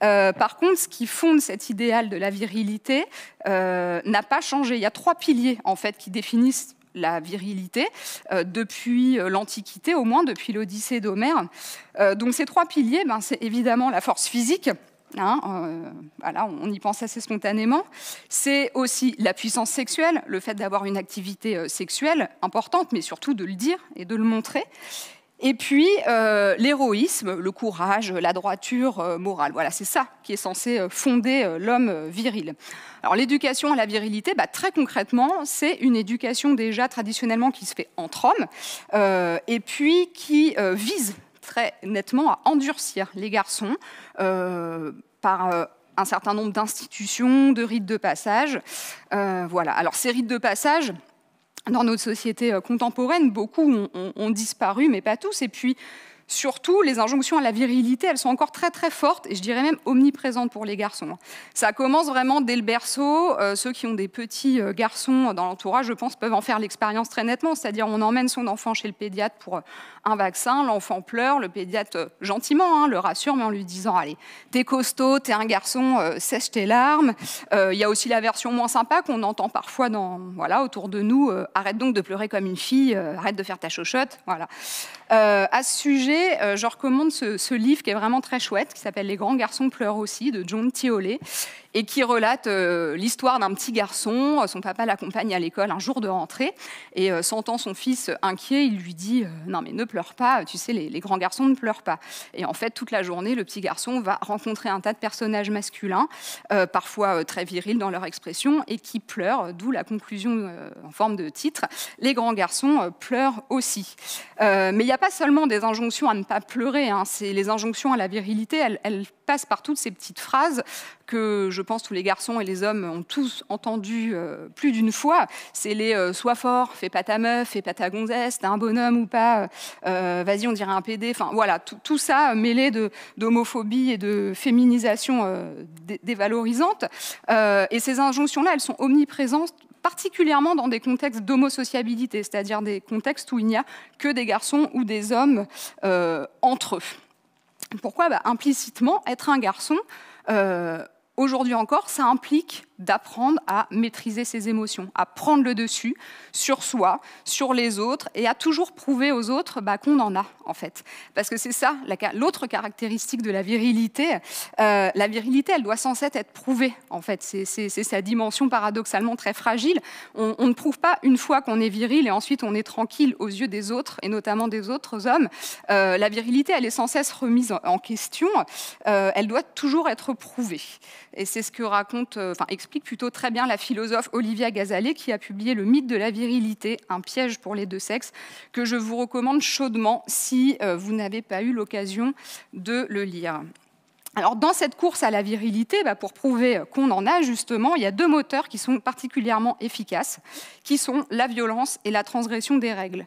par contre, ce qui fonde cet idéal de la virilité n'a pas changé. Il y a trois piliers en fait qui définissent la virilité depuis l'Antiquité, au moins depuis l'Odyssée d'Homère. donc ces trois piliers, ben, c'est évidemment la force physique, Hein, euh, on y pense assez spontanément. C'est aussi la puissance sexuelle, le fait d'avoir une activité euh, sexuelle importante, mais surtout de le dire et de le montrer. Et puis euh, l'héroïsme, le courage, la droiture morale. Voilà, c'est ça qui est censé fonder l'homme viril. Alors l'éducation à la virilité, bah, très concrètement, c'est une éducation déjà traditionnellement qui se fait entre hommes et puis qui vise très nettement à endurcir les garçons euh, par euh, un certain nombre d'institutions, de rites de passage. Euh, voilà. Alors ces rites de passage, dans notre société contemporaine, beaucoup ont, ont disparu, mais pas tous. Et puis Surtout, les injonctions à la virilité, elles sont encore très très fortes et je dirais même omniprésentes pour les garçons. Ça commence vraiment dès le berceau. Euh, ceux qui ont des petits euh, garçons dans l'entourage, je pense, peuvent en faire l'expérience très nettement. C'est-à-dire, on emmène son enfant chez le pédiatre pour euh, un vaccin, l'enfant pleure, le pédiatre gentiment hein, le rassure, mais en lui disant Allez, t'es costaud, t'es un garçon, sèche tes larmes. Il y a aussi la version moins sympa qu'on entend parfois dans, voilà, autour de nous Arrête donc de pleurer comme une fille, arrête de faire ta chochotte. Voilà. à ce sujet, euh, je recommande ce, livre qui est vraiment très chouette, qui s'appelle Les grands garçons pleurent aussi, de John Tiolé, et qui relate euh, l'histoire d'un petit garçon. Euh, son papa l'accompagne à l'école un jour de rentrée et euh, sentant son fils inquiet, il lui dit Non, mais ne pleure pas, tu sais, les, grands garçons ne pleurent pas. Et en fait, toute la journée, le petit garçon va rencontrer un tas de personnages masculins, parfois très virils dans leur expression, et qui pleurent, d'où la conclusion en forme de titre Les grands garçons pleurent aussi. mais il n'y a pas seulement des injonctions à ne pas pleurer, hein, c'est les injonctions à la virilité, elles passent par toutes ces petites phrases que je pense tous les garçons et les hommes ont tous entendu euh, plus d'une fois, c'est les euh, sois fort, fais pas ta meuf, fais pas ta gonzesse, t'es un bonhomme ou pas, euh, vas-y on dirait un PD, enfin voilà, tout ça mêlé d'homophobie et de féminisation dévalorisante. et ces injonctions-là, elles sont omniprésentes particulièrement dans des contextes d'homosociabilité, c'est-à-dire des contextes où il n'y a que des garçons ou des hommes entre eux. Pourquoi bah, Implicitement, être un garçon, aujourd'hui encore, ça implique d'apprendre à maîtriser ses émotions, à prendre le dessus sur soi, sur les autres, et à toujours prouver aux autres bah, qu'on en a, en fait. Parce que c'est ça, l'autre caractéristique de la virilité. Euh, la virilité, elle doit sans cesse être prouvée, en fait. C'est sa dimension paradoxalement très fragile. On, ne prouve pas une fois qu'on est viril et ensuite on est tranquille aux yeux des autres, et notamment des autres hommes. Euh, la virilité, elle est sans cesse remise en, question. Euh, elle doit toujours être prouvée. Et c'est ce que raconte, euh, enfin explique plutôt très bien la philosophe Olivia Gazalet qui a publié Le mythe de la virilité, un piège pour les deux sexes, que je vous recommande chaudement si euh, vous n'avez pas eu l'occasion de le lire. Alors, dans cette course à la virilité, bah, pour prouver qu'on en a justement, il y a deux moteurs qui sont particulièrement efficaces, qui sont la violence et la transgression des règles.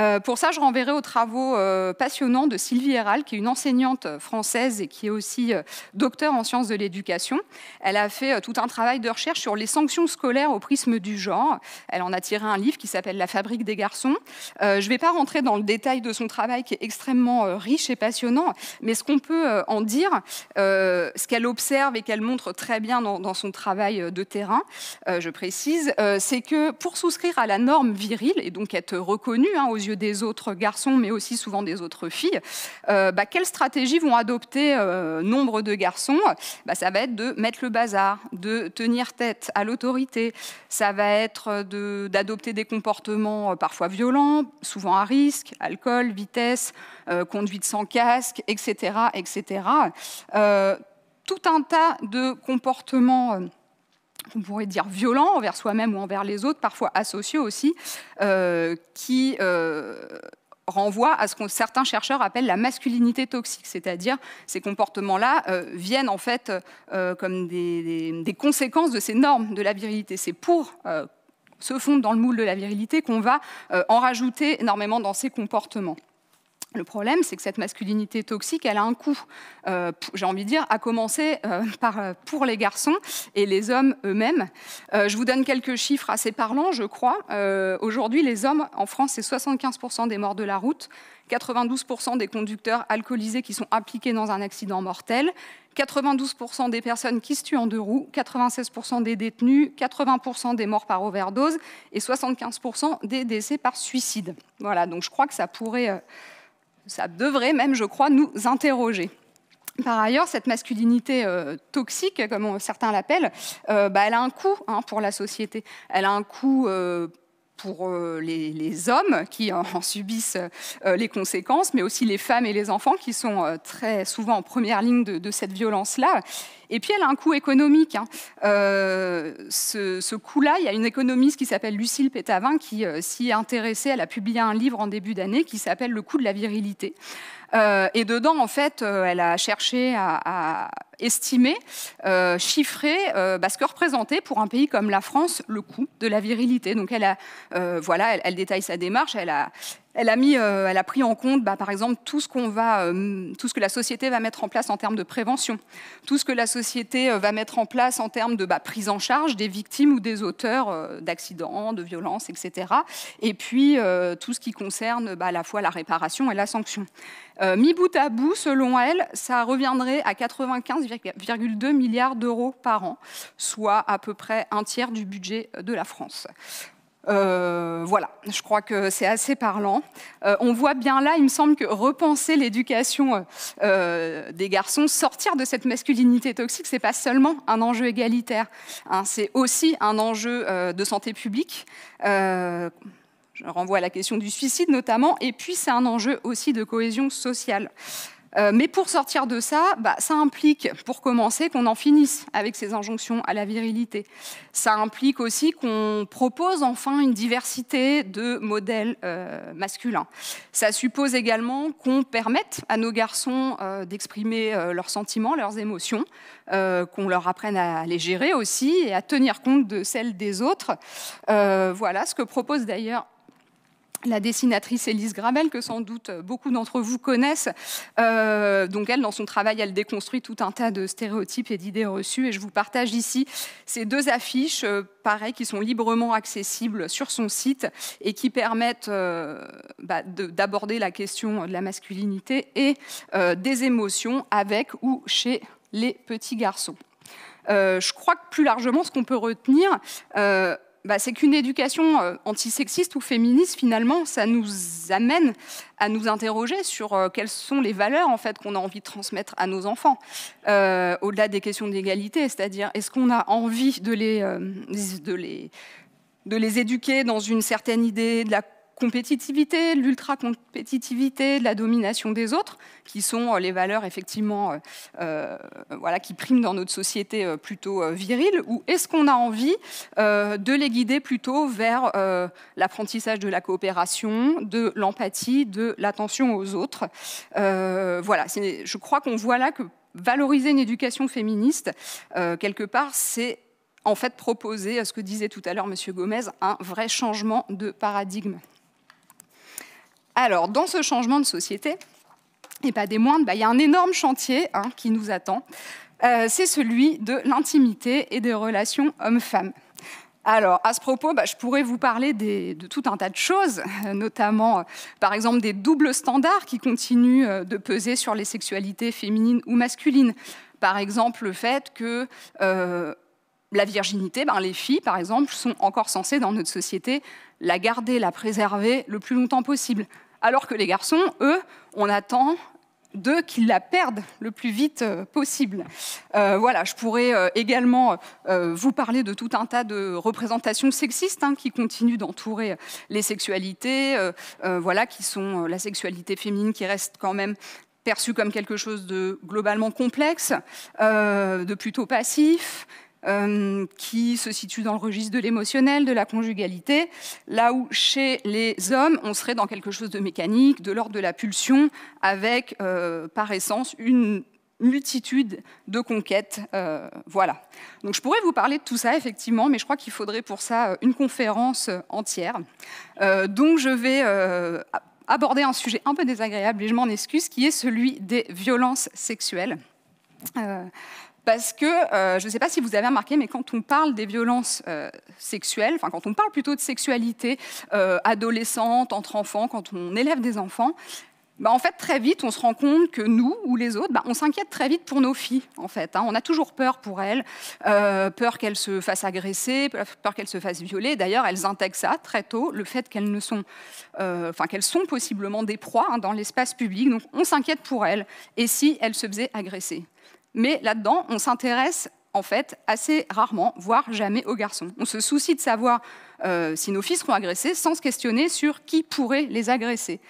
Euh, pour ça, je renverrai aux travaux euh, passionnants de Sylvie Héral, qui est une enseignante française et qui est aussi docteure docteur en sciences de l'éducation. Elle a fait euh, tout un travail de recherche sur les sanctions scolaires au prisme du genre. Elle en a tiré un livre qui s'appelle La fabrique des garçons. je ne vais pas rentrer dans le détail de son travail qui est extrêmement riche et passionnant, mais ce qu'on peut en dire, ce qu'elle observe et qu'elle montre très bien dans, son travail de terrain, je précise, c'est que pour souscrire à la norme virile et donc être reconnue hein, aux yeux des autres garçons, mais aussi souvent des autres filles, euh, bah, quelles stratégies vont adopter euh, nombre de garçons bah, Ça va être de mettre le bazar, de tenir tête à l'autorité, ça va être d'adopter des comportements euh, parfois violents, souvent à risque, alcool, vitesse, conduite sans casque, etc. etc. tout un tas de comportements on pourrait dire violent envers soi-même ou envers les autres, parfois associés aussi, euh, qui euh, renvoient à ce que certains chercheurs appellent la masculinité toxique, c'est-à-dire ces comportements-là euh, viennent en fait comme des, des, conséquences de ces normes de la virilité. C'est pour se fondre dans le moule de la virilité qu'on va en rajouter énormément dans ces comportements. Le problème, c'est que cette masculinité toxique, elle a un coût, euh, j'ai envie de dire, à commencer euh, par, euh, pour les garçons et les hommes eux-mêmes. je vous donne quelques chiffres assez parlants, je crois. Aujourd'hui, les hommes en France, c'est 75% des morts de la route, 92% des conducteurs alcoolisés qui sont impliqués dans un accident mortel, 92% des personnes qui se tuent en deux roues, 96% des détenus, 80% des morts par overdose et 75% des décès par suicide. Voilà, donc je crois que ça pourrait ça devrait même, je crois, nous interroger. Par ailleurs, cette masculinité euh, toxique, comme certains l'appellent, euh, bah, elle a un coût hein, pour la société. Elle a un coût euh, pour les, hommes qui en, subissent les conséquences, mais aussi les femmes et les enfants qui sont très souvent en première ligne de, de cette violence-là. Et puis elle a un coût économique. Hein. Euh, ce, ce coût-là, il y a une économiste qui s'appelle Lucille Pétavin qui euh, s'y est intéressée. Elle a publié un livre en début d'année qui s'appelle Le coût de la virilité. Euh, et dedans, en fait, elle a cherché à, estimer, chiffrer bah, ce que représentait pour un pays comme la France le coût de la virilité. Donc elle a, voilà, elle, détaille sa démarche. Elle a, euh, elle a, pris en compte, bah, par exemple, euh, tout ce, que la société va mettre en place en termes de prévention, tout ce que la société euh, va mettre en place en termes de bah, prise en charge des victimes ou des auteurs d'accidents, de violences, etc. Et puis, tout ce qui concerne bah, à la fois la réparation et la sanction. mis bout à bout, selon elle, ça reviendrait à 95,2 milliards d'euros par an, soit à peu près un tiers du budget de la France. Euh, voilà, je crois que c'est assez parlant. Euh, on voit bien là, il me semble que repenser l'éducation euh, des garçons, sortir de cette masculinité toxique, c'est pas seulement un enjeu égalitaire, hein, c'est aussi un enjeu de santé publique. je renvoie à la question du suicide notamment, et puis c'est un enjeu aussi de cohésion sociale. Euh, mais pour sortir de ça, bah, ça implique, pour commencer, qu'on en finisse avec ces injonctions à la virilité. Ça implique aussi qu'on propose enfin une diversité de modèles euh, masculins. Ça suppose également qu'on permette à nos garçons euh, d'exprimer leurs sentiments, leurs émotions, qu'on leur apprenne à les gérer aussi et à tenir compte de celles des autres. voilà ce que propose d'ailleurs la dessinatrice Élise Grabel, que sans doute beaucoup d'entre vous connaissent. Euh, donc elle, dans son travail, elle déconstruit tout un tas de stéréotypes et d'idées reçues. Et je vous partage ici ces deux affiches, euh, qui sont librement accessibles sur son site et qui permettent euh, bah, d'aborder la question de la masculinité et des émotions avec ou chez les petits garçons. je crois que plus largement, ce qu'on peut retenir bah, c'est qu'une éducation euh, antisexiste ou féministe, finalement, ça nous amène à nous interroger sur euh, quelles sont les valeurs en fait qu'on a envie de transmettre à nos enfants, euh, au-delà des questions d'égalité, c'est-à-dire est-ce qu'on a envie de les, de les de les éduquer dans une certaine idée de la compétitivité, l'ultra-compétitivité, la domination des autres, qui sont euh, les valeurs effectivement euh, euh, voilà, qui priment dans notre société plutôt virile, ou est-ce qu'on a envie de les guider plutôt vers l'apprentissage de la coopération, de l'empathie, de l'attention aux autres Voilà, je crois qu'on voit là que valoriser une éducation féministe, quelque part, c'est en fait proposer, ce que disait tout à l'heure M. Gomez, un vrai changement de paradigme. Alors, dans ce changement de société, et pas des moindres, bah, il y a un énorme chantier hein, qui nous attend. Euh, c'est celui de l'intimité et des relations hommes-femmes. Alors, à ce propos, bah, je pourrais vous parler de tout un tas de choses, euh, notamment, euh, par exemple, des doubles standards qui continuent de peser sur les sexualités féminines ou masculines. Par exemple, le fait que la virginité, ben, les filles, par exemple, sont encore censées, dans notre société, la garder, la préserver le plus longtemps possible alors que les garçons, eux, on attend d'eux qu'ils la perdent le plus vite euh, possible. Euh, voilà, je pourrais euh, également vous parler de tout un tas de représentations sexistes hein, qui continuent d'entourer les sexualités, voilà, qui sont la sexualité féminine qui reste quand même perçue comme quelque chose de globalement complexe, de plutôt passif, euh, qui se situe dans le registre de l'émotionnel, de la conjugalité, là où chez les hommes, on serait dans quelque chose de mécanique, de l'ordre de la pulsion, avec euh, par essence une multitude de conquêtes. Euh, voilà. Donc je pourrais vous parler de tout ça, effectivement, mais je crois qu'il faudrait pour ça une conférence entière. donc je vais aborder un sujet un peu désagréable, et je m'en excuse, qui est celui des violences sexuelles parce que euh, je ne sais pas si vous avez remarqué, mais quand on parle des violences euh, sexuelles, enfin quand on parle plutôt de sexualité euh, adolescente, entre enfants, quand on élève des enfants, bah, en fait très vite on se rend compte que nous ou les autres, bah, on s'inquiète très vite pour nos filles en fait. Hein. on a toujours peur pour elles, peur qu'elles se fassent agresser, peur qu'elles se fassent violer. D'ailleurs elles intègrent ça très tôt, le fait qu'elles sont, enfin qu'elles sont possiblement des proies hein, dans l'espace public. Donc on s'inquiète pour elles. Et si elles se faisaient agresser mais là-dedans, on s'intéresse en fait assez rarement, voire jamais aux garçons. On se soucie de savoir euh, si nos fils seront agressés, sans se questionner sur qui pourrait les agresser.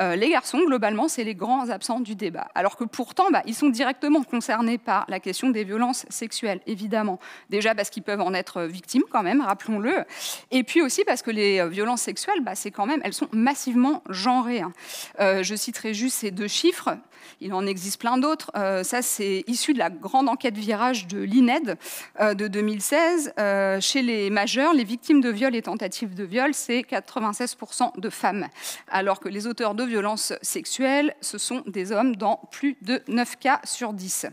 Euh, les garçons, globalement, c'est les grands absents du débat. Alors que pourtant, bah, ils sont directement concernés par la question des violences sexuelles, évidemment. Déjà parce qu'ils peuvent en être victimes quand même, rappelons-le. Et puis aussi parce que les euh, violences sexuelles, bah, c'est quand même, elles sont massivement genrées. Hein. je citerai juste ces deux chiffres. Il en existe plein d'autres. Euh, ça, c'est issu de la grande enquête virage de l'INED euh, de 2016. Euh, chez les majeurs, les victimes de viol et tentatives de viol, c'est 96% de femmes, alors que les auteurs de violences sexuelles, ce sont des hommes dans plus de 9 cas sur 10.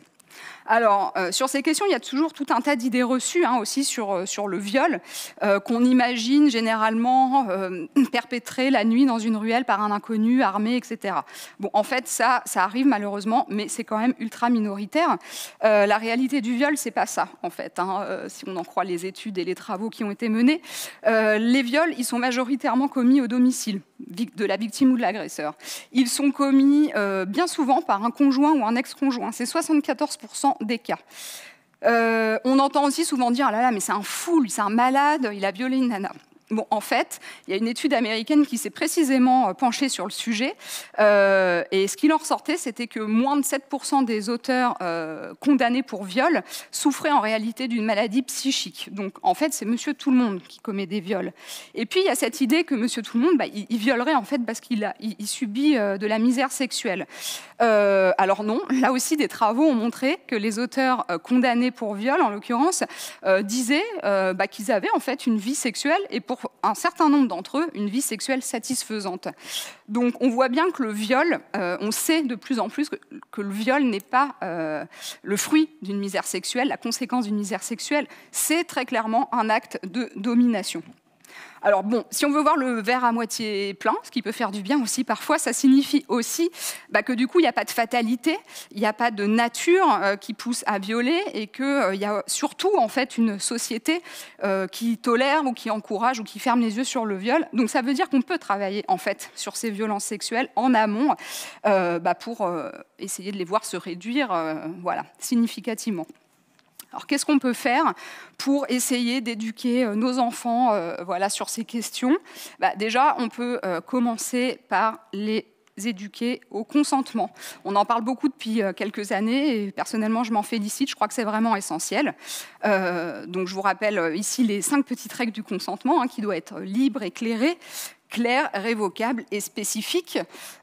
Alors, euh, sur ces questions, il y a toujours tout un tas d'idées reçues hein, aussi sur, euh, sur le viol, euh, qu'on imagine généralement perpétré la nuit dans une ruelle par un inconnu armé, etc. Bon, en fait, ça, ça arrive malheureusement, mais c'est quand même ultra minoritaire. la réalité du viol, c'est pas ça, en fait, hein, si on en croit les études et les travaux qui ont été menés. les viols, ils sont majoritairement commis au domicile de la victime ou de l'agresseur. Ils sont commis bien souvent par un conjoint ou un ex-conjoint. C'est 74% des cas. Euh, on entend aussi souvent dire, ah là là, mais c'est un fou, c'est un malade, il a violé une nana. Bon, en fait, il y a une étude américaine qui s'est précisément euh, penchée sur le sujet. Euh, et ce qu'il en ressortait, c'était que moins de 7% des auteurs euh, condamnés pour viol souffraient en réalité d'une maladie psychique. Donc, en fait, c'est monsieur tout le monde qui commet des viols. Et puis, il y a cette idée que monsieur tout le monde, bah, il, violerait en fait parce qu'il subit de la misère sexuelle. alors non, là aussi, des travaux ont montré que les auteurs condamnés pour viol, en l'occurrence, disaient bah, qu'ils avaient en fait une vie sexuelle et pour un certain nombre d'entre eux une vie sexuelle satisfaisante. Donc on voit bien que le viol, euh, on sait de plus en plus que, le viol n'est pas euh, le fruit d'une misère sexuelle, la conséquence d'une misère sexuelle, c'est très clairement un acte de domination. Alors bon, si on veut voir le verre à moitié plein, ce qui peut faire du bien aussi parfois, ça signifie aussi bah, que du coup, il n'y a pas de fatalité, il n'y a pas de nature euh, qui pousse à violer et qu'il euh, y a surtout en fait une société euh, qui tolère ou qui encourage ou qui ferme les yeux sur le viol. Donc ça veut dire qu'on peut travailler en fait sur ces violences sexuelles en amont bah, pour essayer de les voir se réduire voilà, significativement. Alors qu'est-ce qu'on peut faire pour essayer d'éduquer euh, nos enfants euh, voilà, sur ces questions bah, Déjà, on peut euh, commencer par les éduquer au consentement. On en parle beaucoup depuis quelques années et personnellement je m'en félicite, je crois que c'est vraiment essentiel. donc je vous rappelle ici les cinq petites règles du consentement hein, qui doit être libre, éclairé, claire, révocable et spécifique.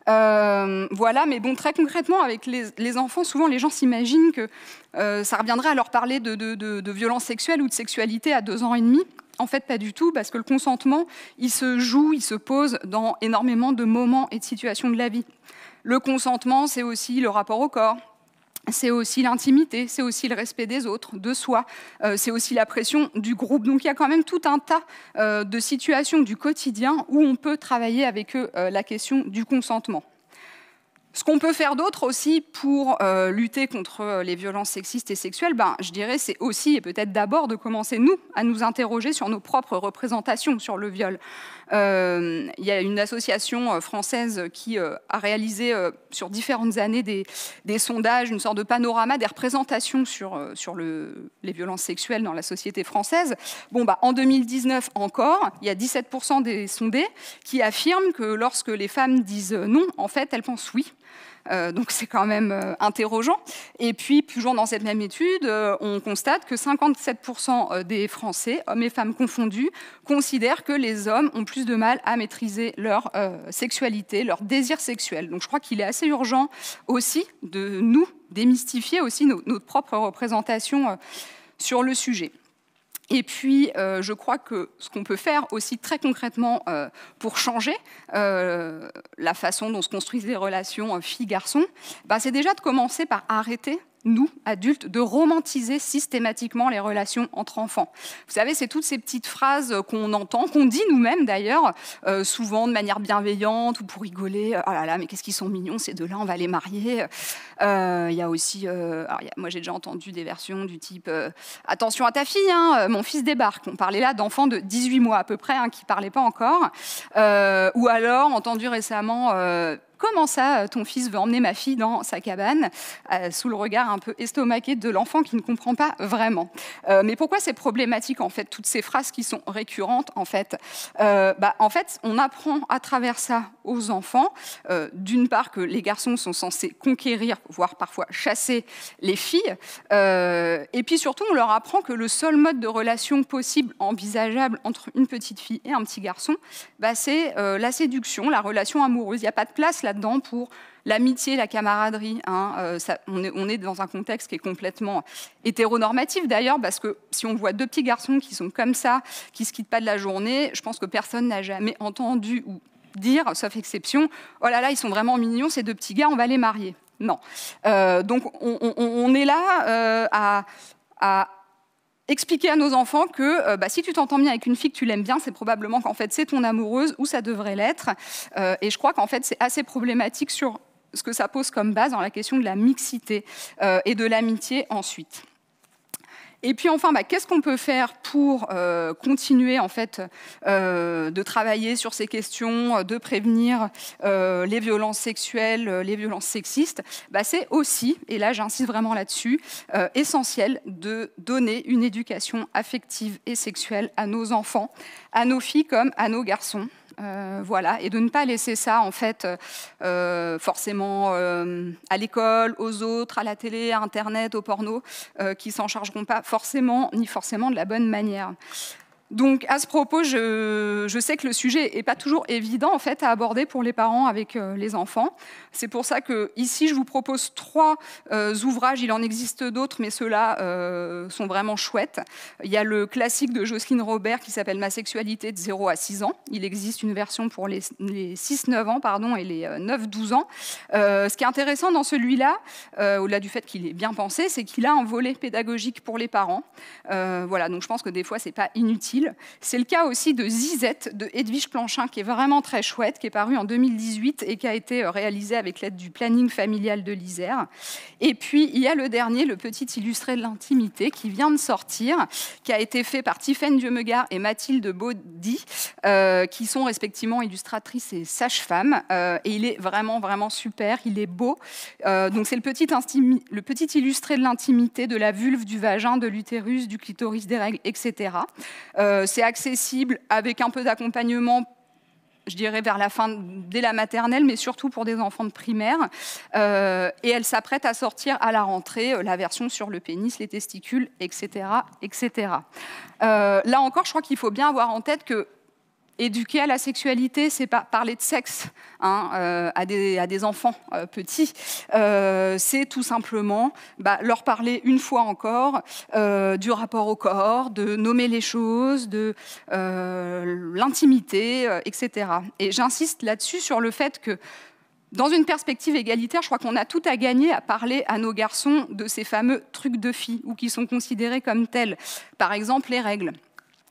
Euh, voilà, mais bon, très concrètement, avec les, enfants, souvent les gens s'imaginent que euh, ça reviendrait à leur parler de, de violence sexuelle ou de sexualité à deux ans et demi. En fait, pas du tout, parce que le consentement, il se joue, il se pose dans énormément de moments et de situations de la vie. Le consentement, c'est aussi le rapport au corps, c'est aussi l'intimité, c'est aussi le respect des autres, de soi, euh, c'est aussi la pression du groupe. Donc il y a quand même tout un tas euh, de situations du quotidien où on peut travailler avec eux euh, la question du consentement. Ce qu'on peut faire d'autre aussi pour euh, lutter contre euh, les violences sexistes et sexuelles, ben, je dirais c'est aussi et peut-être d'abord de commencer nous à nous interroger sur nos propres représentations sur le viol. Euh, il y a une association française qui a réalisé sur différentes années des, sondages, une sorte de panorama des représentations sur, sur le, les violences sexuelles dans la société française. Bon, bah en 2019 encore, il y a 17% des sondés qui affirment que lorsque les femmes disent non, en fait, elles pensent oui. Euh, donc c'est quand même euh, interrogeant. Et puis, toujours dans cette même étude, euh, on constate que 57% des Français, hommes et femmes confondus, considèrent que les hommes ont plus de mal à maîtriser leur sexualité, leur désir sexuel. Donc je crois qu'il est assez urgent aussi de nous démystifier aussi notre propre représentation sur le sujet. Et puis, euh, je crois que ce qu'on peut faire aussi très concrètement euh, pour changer euh, la façon dont se construisent les relations filles-garçons, bah, c'est déjà de commencer par arrêter nous, adultes, de romantiser systématiquement les relations entre enfants. Vous savez, c'est toutes ces petites phrases qu'on entend, qu'on dit nous-mêmes d'ailleurs, euh, souvent de manière bienveillante ou pour rigoler. Euh, ah là là, mais qu'est-ce qu'ils sont mignons, ces deux-là, on va les marier. Euh, il y a aussi, moi j'ai déjà entendu des versions du type Attention à ta fille, hein, mon fils débarque. On parlait là d'enfants de 18 mois à peu près, hein, qui ne parlaient pas encore. ou alors, entendu récemment Comment ça, euh, ton fils veut emmener ma fille dans sa cabane euh, Sous le regard un peu estomaqué de l'enfant qui ne comprend pas vraiment. Euh, mais pourquoi c'est problématique, en fait, toutes ces phrases qui sont récurrentes, en fait bah, En fait, on apprend à travers ça aux enfants, d'une part, que les garçons sont censés conquérir, voire parfois chasser les filles. et puis surtout, on leur apprend que le seul mode de relation possible, envisageable entre une petite fille et un petit garçon, bah, c'est la séduction, la relation amoureuse. Il n'y a pas de place là dedans pour l'amitié, la camaraderie. Hein, euh, ça, on, est, on, est, dans un contexte qui est complètement hétéronormatif d'ailleurs, parce que si on voit deux petits garçons qui sont comme ça, qui se quittent pas de la journée, je pense que personne n'a jamais entendu ou dire, sauf exception, oh là là, ils sont vraiment mignons, ces deux petits gars, on va les marier. Non. Euh, donc on, est là euh, à expliquer à nos enfants que euh, bah, si tu t'entends bien avec une fille que tu l'aimes bien, c'est probablement qu'en fait c'est ton amoureuse ou ça devrait l'être. Euh, et je crois qu'en fait c'est assez problématique sur ce que ça pose comme base dans la question de la mixité euh, et de l'amitié ensuite. Et puis enfin, bah, qu'est-ce qu'on peut faire pour euh, continuer en fait euh, de travailler sur ces questions, euh, de prévenir les violences sexuelles, les violences sexistes bah, C'est aussi, et là j'insiste vraiment là-dessus, essentiel de donner une éducation affective et sexuelle à nos enfants, à nos filles comme à nos garçons. Euh, voilà, et de ne pas laisser ça en fait euh, forcément euh, à l'école, aux autres, à la télé, à Internet, au porno, qui s'en chargeront pas forcément ni forcément de la bonne manière. Donc à ce propos, je, sais que le sujet n'est pas toujours évident en fait à aborder pour les parents avec euh, les enfants. C'est pour ça que ici je vous propose trois euh, ouvrages. Il en existe d'autres, mais ceux-là euh, sont vraiment chouettes. Il y a le classique de Jocelyne Robert qui s'appelle Ma sexualité de 0 à 6 ans. Il existe une version pour les, 6-9 ans pardon, et les 9-12 ans. ce qui est intéressant dans celui-là, au-delà du fait qu'il est bien pensé, c'est qu'il a un volet pédagogique pour les parents. voilà, donc je pense que des fois ce n'est pas inutile. C'est le cas aussi de Zizette de Edwige Planchin, qui est vraiment très chouette, qui est paru en 2018 et qui a été euh, réalisé avec l'aide du planning familial de l'Isère. Et puis, il y a le dernier, le petit illustré de l'intimité, qui vient de sortir, qui a été fait par Tiffaine Dieumegard et Mathilde Baudy, euh, qui sont respectivement illustratrices et sage femmes euh, et il est vraiment, vraiment super, il est beau. donc, c'est le petit illustré de l'intimité, de la vulve, du vagin, de l'utérus, du clitoris, des règles, etc. Euh, c'est accessible avec un peu d'accompagnement je dirais vers la fin, dès la maternelle, mais surtout pour des enfants de primaire. Euh, et elle s'apprête à sortir à la rentrée euh, la version sur le pénis, les testicules, etc. etc. là encore, je crois qu'il faut bien avoir en tête que éduquer à la sexualité, c'est pas parler de sexe hein, euh, à, des, enfants euh, petits, euh, c'est tout simplement bah, leur parler une fois encore du rapport au corps, de nommer les choses, de l'intimité, etc. Et j'insiste là-dessus sur le fait que dans une perspective égalitaire, je crois qu'on a tout à gagner à parler à nos garçons de ces fameux trucs de filles ou qui sont considérés comme tels. Par exemple, les règles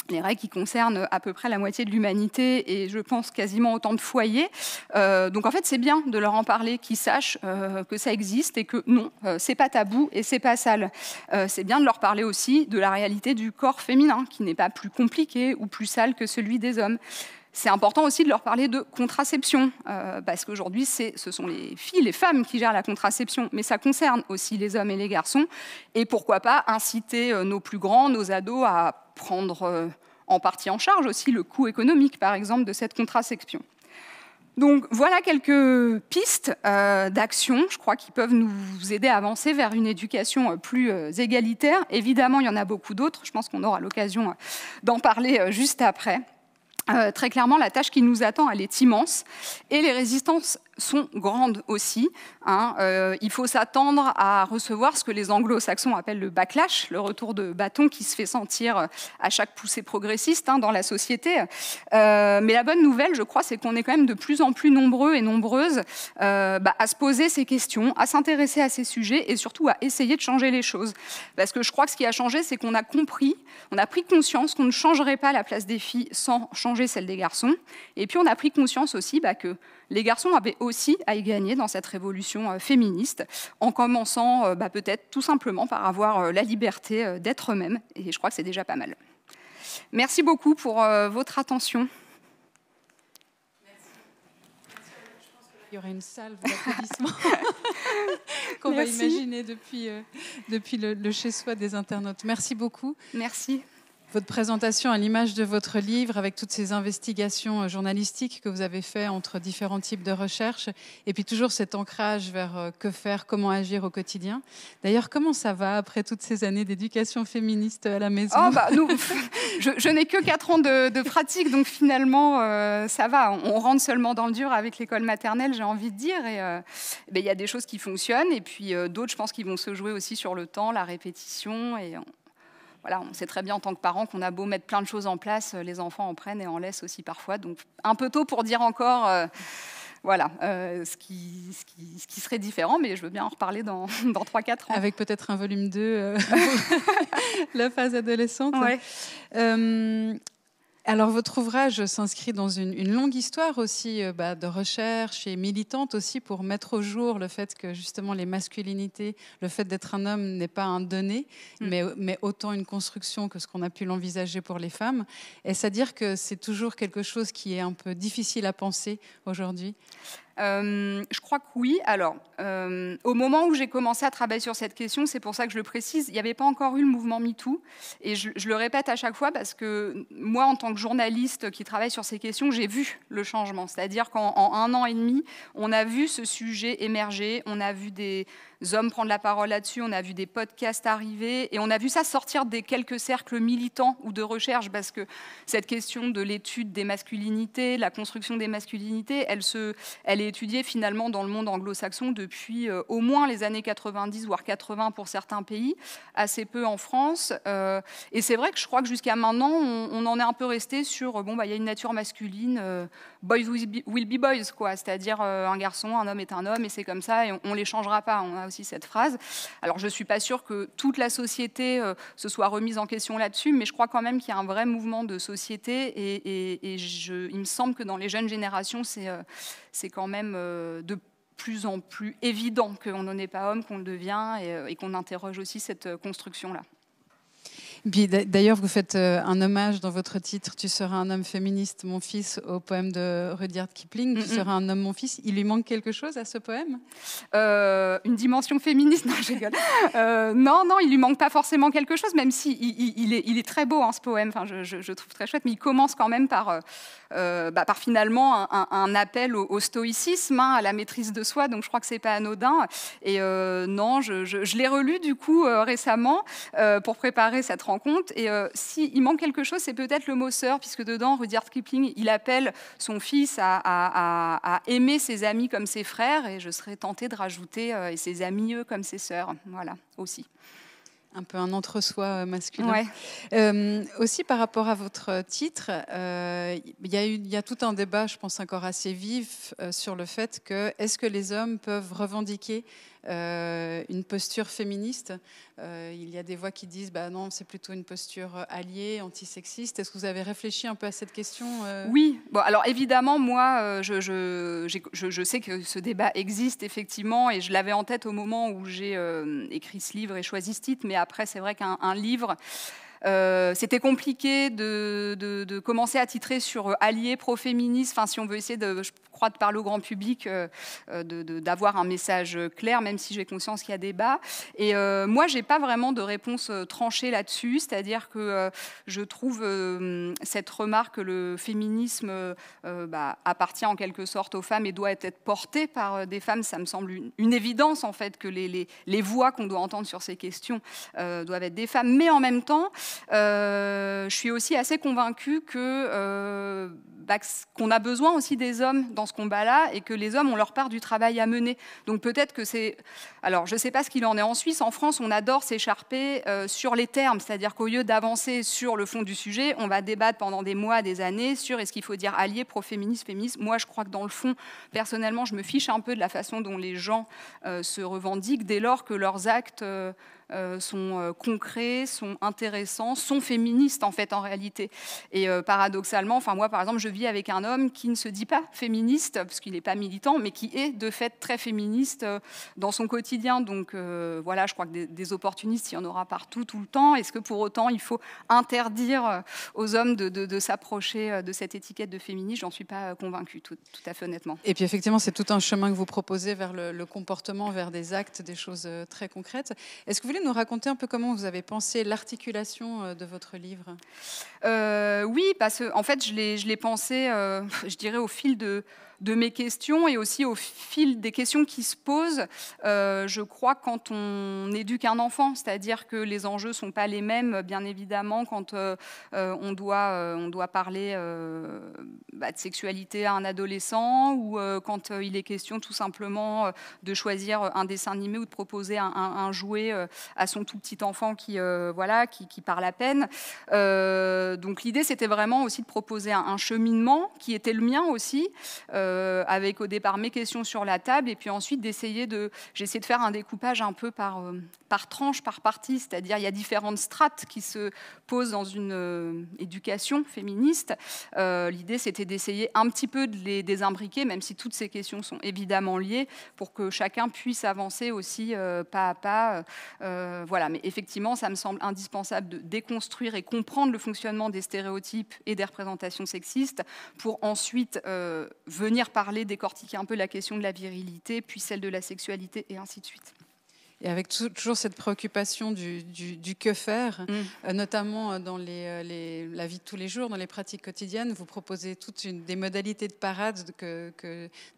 les règles qui concernent à peu près la moitié de l'humanité et je pense quasiment autant de foyers. Euh, donc en fait, c'est bien de leur en parler, qu'ils sachent euh, que ça existe et que non, euh, c'est pas tabou et c'est pas sale. c'est bien de leur parler aussi de la réalité du corps féminin, qui n'est pas plus compliqué ou plus sale que celui des hommes. C'est important aussi de leur parler de contraception, parce qu'aujourd'hui, ce sont les filles, les femmes qui gèrent la contraception, mais ça concerne aussi les hommes et les garçons. Et pourquoi pas inciter nos plus grands, nos ados, à prendre euh, en partie en charge aussi le coût économique, par exemple, de cette contraception. Donc voilà quelques pistes euh, d'action, je crois, qui peuvent nous aider à avancer vers une éducation euh, plus égalitaire. Évidemment, il y en a beaucoup d'autres, je pense qu'on aura l'occasion d'en parler juste après. très clairement, la tâche qui nous attend, elle est immense, et les résistances sont grandes aussi. Hein. Euh, il faut s'attendre à recevoir ce que les anglo-saxons appellent le backlash, le retour de bâton qui se fait sentir à chaque poussée progressiste hein, dans la société. Euh, mais la bonne nouvelle, je crois, c'est qu'on est quand même de plus en plus nombreux et nombreuses euh, bah, à se poser ces questions, à s'intéresser à ces sujets et surtout à essayer de changer les choses. Parce que je crois que ce qui a changé, c'est qu'on a compris, on a pris conscience qu'on ne changerait pas la place des filles sans changer celle des garçons. Et puis on a pris conscience aussi bah, que les garçons avaient aussi à y gagner dans cette révolution euh, féministe, en commençant euh, bah, peut-être tout simplement par avoir euh, la liberté d'être eux-mêmes, et je crois que c'est déjà pas mal. Merci beaucoup pour votre attention. il y aurait une salve d'applaudissements qu'on va imaginer depuis, depuis le chez-soi des internautes. Merci beaucoup. Merci votre présentation à l'image de votre livre, avec toutes ces investigations euh, journalistiques que vous avez faites entre différents types de recherches, et puis toujours cet ancrage vers euh, que faire, comment agir au quotidien. D'ailleurs, comment ça va après toutes ces années d'éducation féministe à la maison oh, bah, nous, Je, n'ai que 4 ans de, pratique, donc finalement, euh, ça va. On, rentre seulement dans le dur avec l'école maternelle, j'ai envie de dire, et ben, il y a des choses qui fonctionnent, et puis d'autres, je pense, qui vont se jouer aussi sur le temps, la répétition, et voilà, on sait très bien en tant que parent qu'on a beau mettre plein de choses en place, euh, les enfants en prennent et en laissent aussi parfois. Donc un peu tôt pour dire encore euh, voilà, euh, ce, qui, ce, qui, serait différent, mais je veux bien en reparler dans, dans 3-4 ans. Avec peut-être un volume 2, la phase adolescente. Alors votre ouvrage s'inscrit dans une, longue histoire aussi euh, bah, de recherche et militante aussi pour mettre au jour le fait que justement les masculinités, le fait d'être un homme n'est pas un donné, mm. mais, mais, autant une construction que ce qu'on a pu l'envisager pour les femmes. Est-ce à dire que c'est toujours quelque chose qui est un peu difficile à penser aujourd'hui euh, je crois que oui. Alors, euh, au moment où j'ai commencé à travailler sur cette question, c'est pour ça que je le précise, il n'y avait pas encore eu le mouvement MeToo. Et je, je, le répète à chaque fois parce que moi, en tant que journaliste qui travaille sur ces questions, j'ai vu le changement. C'est-à-dire qu'en un an et demi, on a vu ce sujet émerger, on a vu des hommes prendre la parole là-dessus, on a vu des podcasts arriver et on a vu ça sortir des quelques cercles militants ou de recherche parce que cette question de l'étude des masculinités, la construction des masculinités, elle, se, elle est étudié finalement dans le monde anglo-saxon depuis euh, au moins les années 90, voire 80 pour certains pays, assez peu en France. Euh, et c'est vrai que je crois que jusqu'à maintenant, on, en est un peu resté sur, euh, bon, bah, il y a une nature masculine boys will be boys, quoi. C'est-à-dire euh, un garçon, un homme est un homme, et c'est comme ça, et on, ne les changera pas. On a aussi cette phrase. Alors je suis pas sûre que toute la société euh, se soit remise en question là-dessus, mais je crois quand même qu'il y a un vrai mouvement de société, et, il me semble que dans les jeunes générations, c'est euh, quand même de plus en plus évident qu'on n'en est pas homme, qu'on le devient, et qu'on interroge aussi cette construction-là d'ailleurs, vous faites euh, un hommage dans votre titre Tu seras un homme féministe, mon fils, au poème de Rudyard Kipling. Tu seras un homme, mon fils. Il lui manque quelque chose à ce poème euh, Une dimension féministe Non, je rigole. Euh, non, non, il lui manque pas forcément quelque chose, même si il, est, très beau en hein, ce poème. Enfin, je, trouve très chouette, mais il commence quand même par. Euh, bah, par finalement un, appel au, stoïcisme, hein, à la maîtrise de soi. Donc je crois que c'est pas anodin. Et euh, non, je, l'ai relu du coup euh, récemment pour préparer cette rencontre. Et s'il manque quelque chose, c'est peut-être le mot sœur, puisque dedans Rudyard Kipling il appelle son fils à, à, aimer ses amis comme ses frères. Et je serais tentée de rajouter et ses amis eux comme ses sœurs. Voilà aussi un peu un entre-soi euh, masculin. Euh, aussi par rapport à votre titre, il euh, y, a tout un débat, je pense encore assez vif, sur le fait que est-ce que les hommes peuvent revendiquer une posture féministe Il y a des voix qui disent bah non, c'est plutôt une posture alliée, antisexiste. Est-ce que vous avez réfléchi un peu à cette question Oui. Bon, alors évidemment, moi, je, je, je, sais que ce débat existe effectivement et je l'avais en tête au moment où j'ai écrit ce livre et choisi ce titre, mais après, c'est vrai qu'un livre euh, c'était compliqué de, commencer à titrer sur euh, alliés pro-féministes, enfin, si on veut essayer, de, je crois, de parler au grand public, euh, d'avoir un message clair, même si j'ai conscience qu'il y a débat. Et moi, je n'ai pas vraiment de réponse tranchée là-dessus, c'est-à-dire que je trouve cette remarque que le féminisme bah, appartient en quelque sorte aux femmes et doit être porté par des femmes, ça me semble une, évidence, en fait, que les, les voix qu'on doit entendre sur ces questions doivent être des femmes. Mais en même temps, euh, je suis aussi assez convaincue que euh, bah, qu'on a besoin aussi des hommes dans ce combat-là et que les hommes ont leur part du travail à mener. Donc peut-être que c'est... Alors je ne sais pas ce qu'il en est en Suisse. En France, on adore s'écharper euh, sur les termes, c'est-à-dire qu'au lieu d'avancer sur le fond du sujet, on va débattre pendant des mois, des années sur est-ce qu'il faut dire allié, pro-féministe, féministe. Moi, je crois que dans le fond, personnellement, je me fiche un peu de la façon dont les gens se revendiquent dès lors que leurs actes... Euh, sont euh, concrets, sont intéressants, sont féministes en fait en réalité. Et euh, paradoxalement, enfin moi par exemple, je vis avec un homme qui ne se dit pas féministe parce qu'il n'est pas militant, mais qui est de fait très féministe dans son quotidien. Donc voilà, je crois que des, opportunistes, il y en aura partout tout le temps. Est-ce que pour autant il faut interdire aux hommes de, s'approcher de cette étiquette de féministe J'en suis pas convaincue tout, à fait honnêtement. Et puis effectivement, c'est tout un chemin que vous proposez vers le, le comportement, vers des actes, des choses très concrètes. Est-ce que vous voulez nous raconter un peu comment vous avez pensé l'articulation euh, de votre livre euh, Oui, parce que en fait, je l'ai pensé, euh, je dirais, au fil de, de mes questions et aussi au fil des questions qui se posent, euh, je crois, quand on éduque un enfant. C'est-à-dire que les enjeux ne sont pas les mêmes, bien évidemment, quand euh, euh, on, doit, on doit parler bah, de sexualité à un adolescent ou quand il est question tout simplement de choisir un dessin animé ou de proposer un, jouet à son tout petit enfant qui, voilà, qui, parle à peine. donc l'idée, c'était vraiment aussi de proposer un, cheminement qui était le mien aussi. Euh, avec au départ mes questions sur la table, et puis ensuite d'essayer de, de faire un découpage un peu par, euh, par tranche, par partie, c'est-à-dire il y a différentes strates qui se posent dans une euh, éducation féministe. L'idée c'était d'essayer un petit peu de les désimbriquer, même si toutes ces questions sont évidemment liées, pour que chacun puisse avancer aussi pas à pas. voilà, mais effectivement, ça me semble indispensable de déconstruire et comprendre le fonctionnement des stéréotypes et des représentations sexistes pour ensuite venir parler, décortiquer un peu la question de la virilité, puis celle de la sexualité, et ainsi de suite et avec toujours cette préoccupation du, que faire, mm. euh, notamment euh, dans euh, les, la vie de tous les jours, dans les pratiques quotidiennes. Vous proposez toutes une, des modalités de parade que,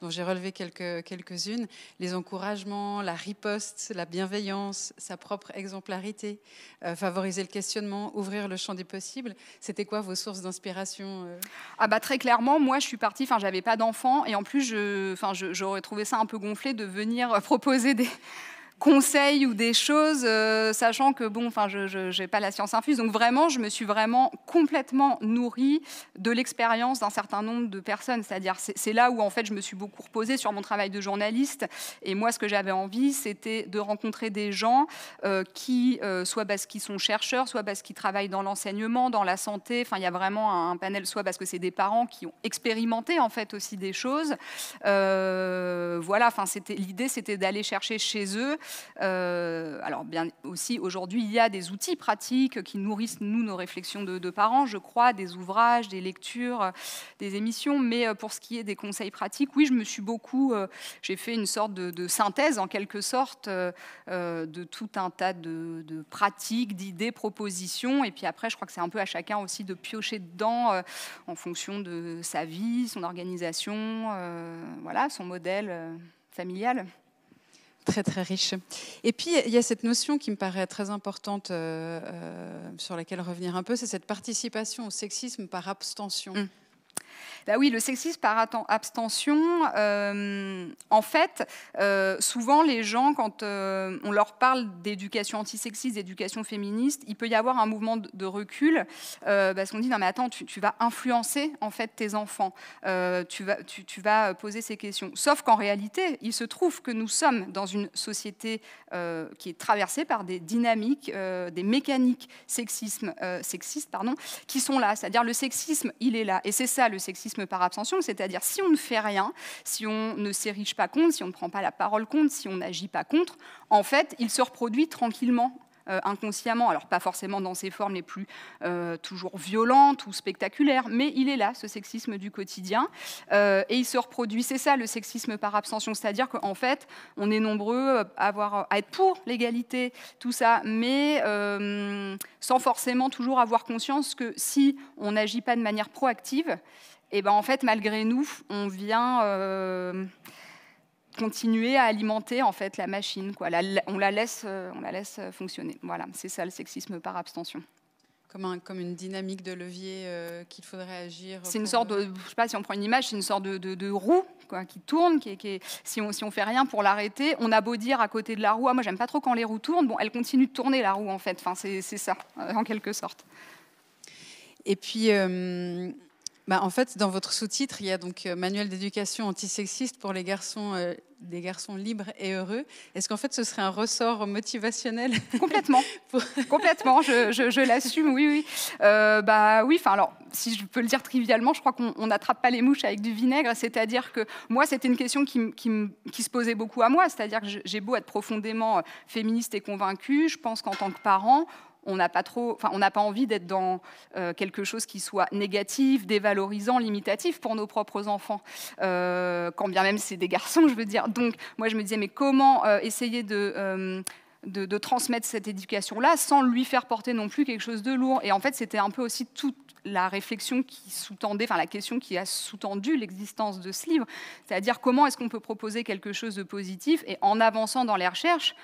dont j'ai relevé quelques, quelques-unes, les encouragements, la riposte, la bienveillance, sa propre exemplarité, favoriser le questionnement, ouvrir le champ des possibles. C'était quoi vos sources d'inspiration Ah bah très clairement, moi je suis partie, enfin j'avais pas d'enfant et en plus je, enfin j'aurais trouvé ça un peu gonflé de venir proposer des conseils ou des choses, euh, sachant que bon, enfin, je n'ai pas la science infuse. Donc vraiment, je me suis vraiment complètement nourrie de l'expérience d'un certain nombre de personnes. C'est-à-dire, c'est là où en fait, je me suis beaucoup reposée sur mon travail de journaliste. Et moi, ce que j'avais envie, c'était de rencontrer des gens euh, qui, euh, soit parce qu'ils sont chercheurs, soit parce qu'ils travaillent dans l'enseignement, dans la santé. Enfin, il y a vraiment un, panel, soit parce que c'est des parents qui ont expérimenté en fait aussi des choses. voilà. Enfin, c'était l'idée, c'était d'aller chercher chez eux euh, alors bien aussi aujourd'hui, il y a des outils pratiques qui nourrissent nous nos réflexions de, parents, je crois, des ouvrages, des lectures, euh, des émissions. Mais euh, pour ce qui est des conseils pratiques, oui, je me suis beaucoup, j'ai fait une sorte de, synthèse en quelque sorte de tout un tas de, pratiques, d'idées, propositions. Et puis après, je crois que c'est un peu à chacun aussi de piocher dedans en fonction de sa vie, son organisation, voilà, son modèle familial très très riche. Et puis il y a cette notion qui me paraît très importante, euh, euh, sur laquelle revenir un peu, c'est cette participation au sexisme par abstention. Mm. Bah oui, le sexisme par abstention, euh, en fait, euh, souvent les gens, quand euh, on leur parle d'éducation antisexiste, d'éducation féministe, il peut y avoir un mouvement de, recul parce qu'on dit non mais attends, tu, vas influencer en fait tes enfants, tu, vas, tu, vas poser ces questions. Sauf qu'en réalité, il se trouve que nous sommes dans une société qui est traversée par des dynamiques, des mécaniques sexisme, sexistes pardon, qui sont là. C'est-à-dire le sexisme, il est là. Et c'est ça le sexisme par abstention, c'est-à-dire si on ne fait rien, si on ne s'érige pas contre, si on ne prend pas la parole contre, si on n'agit pas contre, en fait, il se reproduit tranquillement euh, inconsciemment, alors pas forcément dans ses formes les plus euh, toujours violentes ou spectaculaires, mais il est là, ce sexisme du quotidien, euh, et il se reproduit. C'est ça le sexisme par abstention, c'est-à-dire qu'en fait, on est nombreux à, avoir, à être pour l'égalité, tout ça, mais sans forcément toujours avoir conscience que si on n'agit pas de manière proactive, et ben en fait, malgré nous, on vient euh, continuer à alimenter en fait la machine. Quoi. on, la laisse, euh, on la laisse euh, fonctionner. Voilà, c'est ça le sexisme par abstention. Comme, comme une dynamique de levier qu'il faudrait agir. C'est une sorte de, je sais pas si on prend une image, c'est une sorte de, roue quoi, qui tourne, qui, si on si on fait rien pour l'arrêter, on a beau dire à côté de la roue, ah, moi j'aime pas trop quand les roues tournent, bon, elle continue de tourner la roue en fait. Enfin, c'est ça en quelque sorte. Et puis. Bah, en fait, dans votre sous-titre, il y a donc euh, manuel d'éducation antisexiste pour les garçons, des euh, garçons libres et heureux. Est-ce qu'en fait, ce serait un ressort motivationnel Complètement. Complètement. Je, l'assume. Oui, oui. Euh, bah oui. Enfin, alors, si je peux le dire trivialement, je crois qu'on n'attrape pas les mouches avec du vinaigre. C'est-à-dire que moi, c'était une question qui, qui, se posait beaucoup à moi. C'est-à-dire que j'ai beau être profondément féministe et convaincue, je pense qu'en tant que parent, on n'a pas trop, on n'a pas envie d'être dans euh, quelque chose qui soit négatif, dévalorisant, limitatif pour nos propres enfants, euh, quand bien même c'est des garçons, je veux dire. Donc, moi, je me disais, mais comment euh, essayer de de, transmettre cette éducation-là sans lui faire porter non plus quelque chose de lourd. Et en fait, c'était un peu aussi toute la réflexion qui sous-tendait, enfin la question qui a sous-tendu l'existence de ce livre, c'est-à-dire comment est-ce qu'on peut proposer quelque chose de positif et en avançant dans les recherches,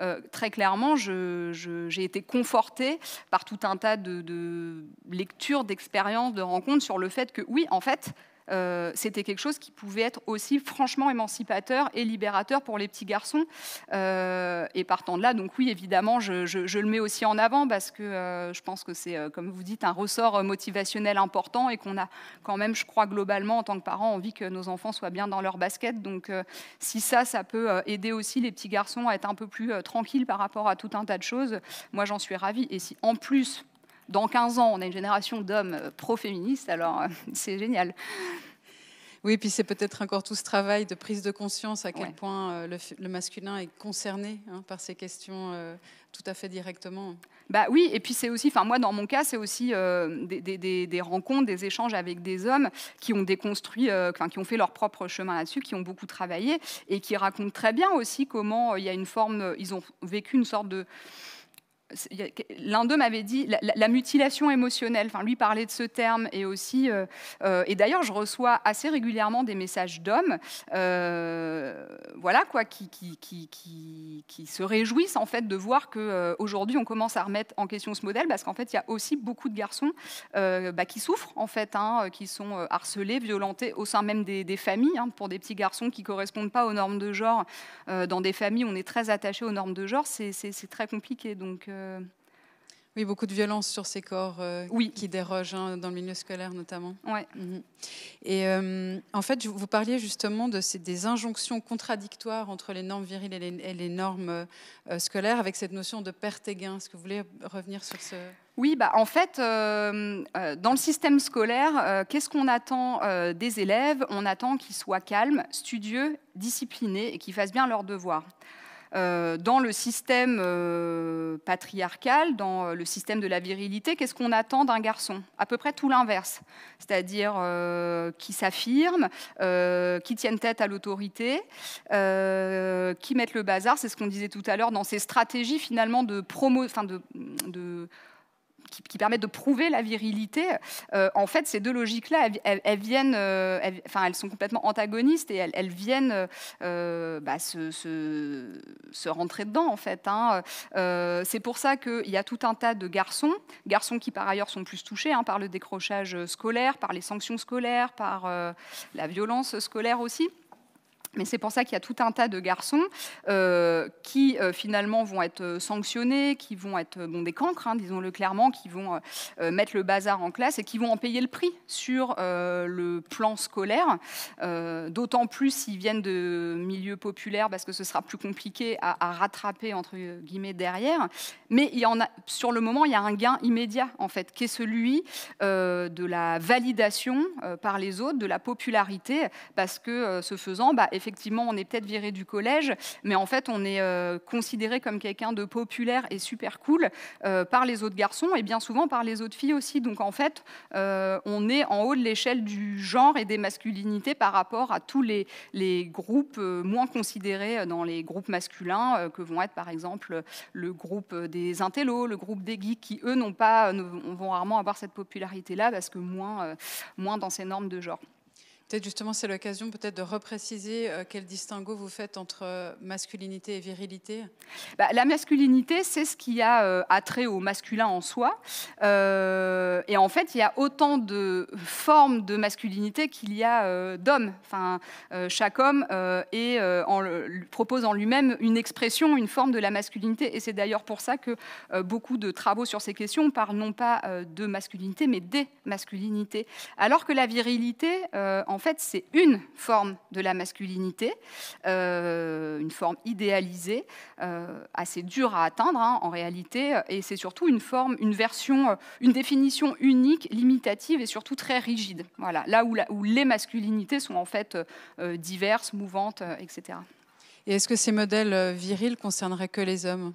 euh, très clairement, j'ai été confortée par tout un tas de lectures, d'expériences, de rencontres sur le fait que oui, en fait, euh, c'était quelque chose qui pouvait être aussi franchement émancipateur et libérateur pour les petits garçons. Euh, et partant de là, donc oui, évidemment, je, le mets aussi en avant parce que euh, je pense que c'est, comme vous dites, un ressort motivationnel important et qu'on a quand même, je crois, globalement, en tant que parents, envie que nos enfants soient bien dans leur basket. Donc si ça, ça peut aider aussi les petits garçons à être un peu plus tranquilles par rapport à tout un tas de choses, moi j'en suis ravie. Et si en plus, dans 15 ans, on a une génération d'hommes euh, pro-féministes, alors euh, c'est génial. Oui, puis c'est peut-être encore tout ce travail de prise de conscience à quel point euh, le, masculin est concerné hein, par ces questions tout à fait directement. Bah oui, et puis c'est aussi, enfin moi dans mon cas, c'est aussi des, rencontres, des échanges avec des hommes qui ont déconstruit, qui ont fait leur propre chemin là-dessus, qui ont beaucoup travaillé et qui racontent très bien aussi comment il y a une forme, ils ont vécu une sorte de l'un d'eux m'avait dit la, mutilation émotionnelle, enfin, lui parler de ce terme et aussi. Euh, euh, et d'ailleurs, je reçois assez régulièrement des messages d'hommes, euh, voilà, quoi, qui, se réjouissent en fait de voir qu'aujourd'hui, on commence à remettre en question ce modèle parce qu'en fait, il y a aussi beaucoup de garçons bah, qui souffrent, en fait, hein, qui sont harcelés, violentés au sein même des, familles, hein, pour des petits garçons qui correspondent pas aux normes de genre. dans des familles, on est très attaché aux normes de genre, c'est très compliqué. Donc, oui, beaucoup de violence sur ces corps euh, qui dérogent, hein, dans le milieu scolaire notamment. Ouais. Mhm. Et euh, en fait, vous parliez justement de ces, des injonctions contradictoires entre les normes viriles et les, normes euh, scolaires, avec cette notion de perte et gain. Est-ce que vous voulez revenir sur ce... Oui, bah, en fait, dans le système scolaire, qu'est-ce qu'on attend des élèves On attend qu'ils soient calmes, studieux, disciplinés et qu'ils fassent bien leurs devoirs. Euh, dans le système euh, patriarcal, dans euh, le système de la virilité, qu'est-ce qu'on attend d'un garçon À peu près tout l'inverse, c'est-à-dire qui s'affirme, qui tienne tête à l'autorité, qui mette le bazar, c'est ce qu'on disait tout à l'heure, dans ces stratégies finalement de promo, enfin de, de qui, permettent de prouver la virilité, euh, en fait, ces deux logiques-là, elles, viennent, euh, enfin, elles sont complètement antagonistes et elles, viennent euh, bah, se, rentrer dedans, en fait. Hein. c'est pour ça qu'il y a tout un tas de garçons, garçons qui par ailleurs sont plus touchés hein, par le décrochage scolaire, par les sanctions scolaires, par la violence scolaire aussi. Mais c'est pour ça qu'il y a tout un tas de garçons euh, qui euh, finalement vont être euh, sanctionnés, qui vont être bon, des cancres, hein, disons-le clairement, qui vont mettre le bazar en classe et qui vont en payer le prix sur le plan scolaire. D'autant plus s'ils viennent de milieux populaires parce que ce sera plus compliqué à, rattraper entre guillemets derrière. Mais il y en a, sur le moment, il y a un gain immédiat en fait, qui est celui de la validation par les autres, de la popularité, parce que ce faisant, bah, effectivement, on est peut-être viré du collège, mais en fait, on est euh, considéré comme quelqu'un de populaire et super cool euh, par les autres garçons et bien souvent par les autres filles aussi. Donc en fait, euh, on est en haut de l'échelle du genre et des masculinités par rapport à tous les, groupes moins considérés dans les groupes masculins que vont être par exemple le groupe des intellos, le groupe des geeks qui eux n'ont pas, vont rarement avoir cette popularité là parce que moins, moins dans ces normes de genre. Peut-être justement, c'est l'occasion peut-être de repréciser euh, quel distinguo vous faites entre euh, masculinité et virilité. Bah, la masculinité, c'est ce qui a attrait euh, au masculin en soi. et en fait, il y a autant de formes de masculinité qu'il y a d'hommes. Enfin, chaque homme propose en lui-même une expression, une forme de la masculinité. Et c'est d'ailleurs pour ça que beaucoup de travaux sur ces questions parlent non pas de masculinité, mais des masculinités. Alors que la virilité, en fait, c'est une forme de la masculinité, euh, une forme idéalisée, euh, assez dure à atteindre hein, en réalité, et c'est surtout une forme, une version, euh, une définition unique, limitative et surtout très rigide. Voilà, là où, les masculinités sont en fait diverses, mouvantes, etc. Et est-ce que ces modèles virils concerneraient que les hommes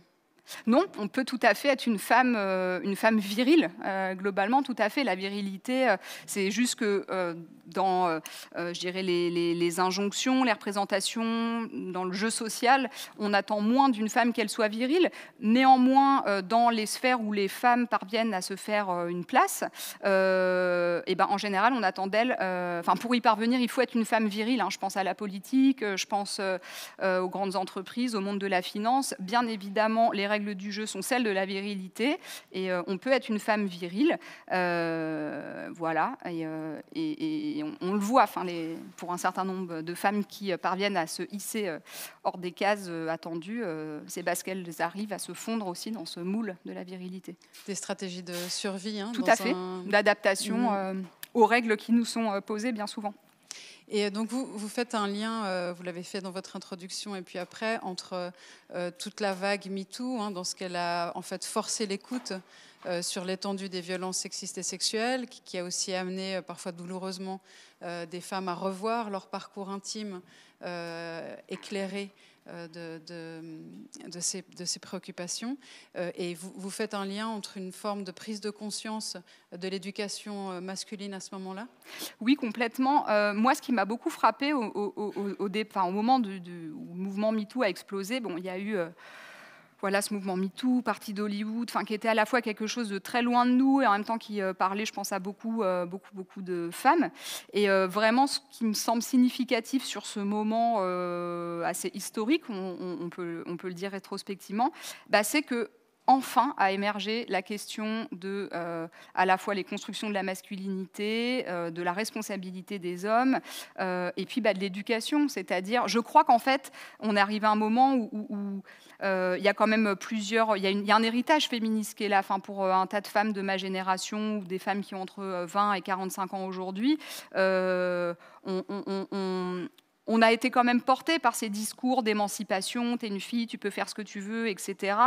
non, on peut tout à fait être une femme, euh, une femme virile, euh, globalement, tout à fait. La virilité, euh, c'est juste que dans, je les, injonctions, les représentations, dans le jeu social, on attend moins d'une femme qu'elle soit virile. Néanmoins, dans les sphères où les femmes parviennent à se faire une place, et eh ben, en général, on attend d'elles, enfin, pour y parvenir, il faut être une femme virile. Hein. Je pense à la politique, je pense aux grandes entreprises, au monde de la finance. Bien évidemment, les règles du jeu sont celles de la virilité et euh, on peut être une femme virile. Euh, voilà, et, euh, on, le voit enfin, les, pour un certain nombre de femmes qui parviennent à se hisser hors des cases attendues, c'est parce qu'elles arrivent à se fondre aussi dans ce moule de la virilité. Des stratégies de survie. Hein, Tout à fait, d'adaptation mm. aux règles qui nous sont posées bien souvent. Euh, vous, faites un lien, euh, vous l'avez fait dans votre introduction et puis après, entre euh, toute la vague MeToo, hein, dans ce qu'elle a en fait forcé l'écoute sur l'étendue des violences sexistes et sexuelles, qui, a aussi amené parfois douloureusement des femmes à revoir leur parcours intime éclairé euh, de, ces, de, préoccupations. Euh, et vous, faites un lien entre une forme de prise de conscience de l'éducation euh, masculine à ce moment-là Oui, complètement. moi, ce qui m'a beaucoup frappé au, au, moment du, où le mouvement MeToo a explosé, bon, il y a eu voilà ce mouvement MeToo, parti d'Hollywood, enfin qui était à la fois quelque chose de très loin de nous et en même temps qui euh, parlait, je pense, à beaucoup, euh, beaucoup, beaucoup de femmes. Et euh, vraiment, ce qui me semble significatif sur ce moment assez historique, on, peut, on peut le dire rétrospectivement, bah, c'est que enfin a émergé la question de euh, à la fois les constructions de la masculinité, euh, de la responsabilité des hommes, euh, et puis bah, de l'éducation. C'est-à-dire, je crois qu'en fait, on arrive à un moment où il y a quand même plusieurs, il y, a un héritage féministe qui est là, pour un tas de femmes de ma génération ou des femmes qui ont entre 20 et 45 ans aujourd'hui. on on a été quand même porté par ces discours d'émancipation, t'es une fille, tu peux faire ce que tu veux, etc.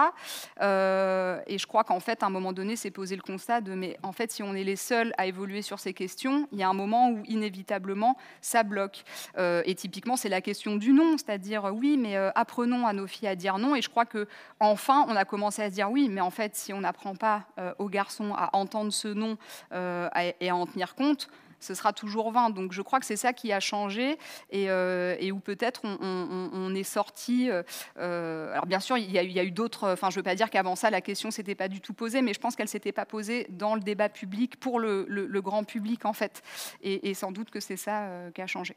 Euh, et je crois qu'en fait, à un moment donné, c'est posé le constat de, mais en fait, si on est les seuls à évoluer sur ces questions, il y a un moment où inévitablement, ça bloque. Euh, et typiquement, c'est la question du non, c'est-à-dire, oui, mais euh, apprenons à nos filles à dire non. Et je crois que enfin, on a commencé à se dire, oui, mais en fait, si on n'apprend pas aux garçons à entendre ce non et à en tenir compte, ce sera toujours 20. Donc je crois que c'est ça qui a changé et, euh, où peut-être on, est sorti. Euh, euh, alors bien sûr, il y a, eu d'autres. Enfin, je ne veux pas dire qu'avant ça, la question s'était pas du tout posée, mais je pense qu'elle s'était pas posée dans le débat public pour le, grand public en fait. Et, sans doute que c'est ça qui a changé.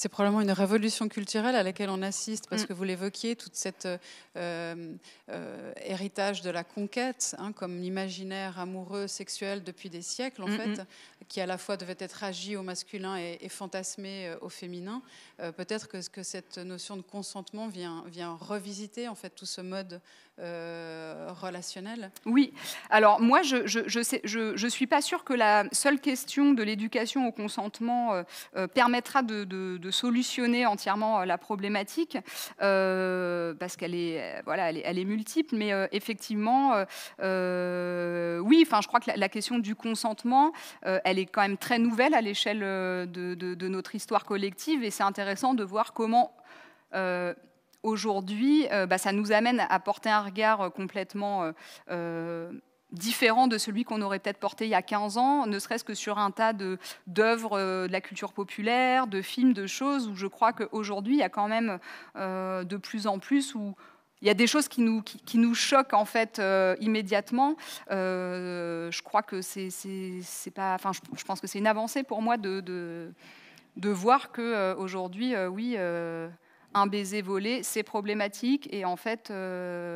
C'est probablement une révolution culturelle à laquelle on assiste, parce mm. que vous l'évoquiez, tout cet euh, euh, héritage de la conquête, hein, comme l'imaginaire amoureux, sexuel depuis des siècles, en mm, fait, mm. qui à la fois devait être agi au masculin et fantasmé euh, au féminin. Euh, peut-être que, que, cette notion de consentement vient, vient revisiter en fait tout ce mode euh, relationnel. Oui. Alors moi, je ne je, suis pas sûre que la seule question de l'éducation au consentement euh, permettra de, solutionner entièrement la problématique parce qu'elle est voilà, elle est, multiple, mais effectivement, oui. Enfin, je crois que la, question du consentement, elle est quand même très nouvelle à l'échelle de, de, notre histoire collective et c'est intéressant intéressant de voir comment euh, aujourd'hui, euh, bah, ça nous amène à porter un regard euh, complètement différent de celui qu'on aurait peut-être porté il y a 15 ans, ne serait-ce que sur un tas d'œuvres de, la culture populaire, de films, de choses, où je crois qu'aujourd'hui, il y a quand même de plus en plus où il y a des choses qui nous, qui, nous choquent en fait immédiatement. je crois que c'est pas... Enfin, je, pense que c'est une avancée pour moi de de voir que euh, aujourd'hui, euh, oui, euh, un baiser volé, c'est problématique. Et en fait,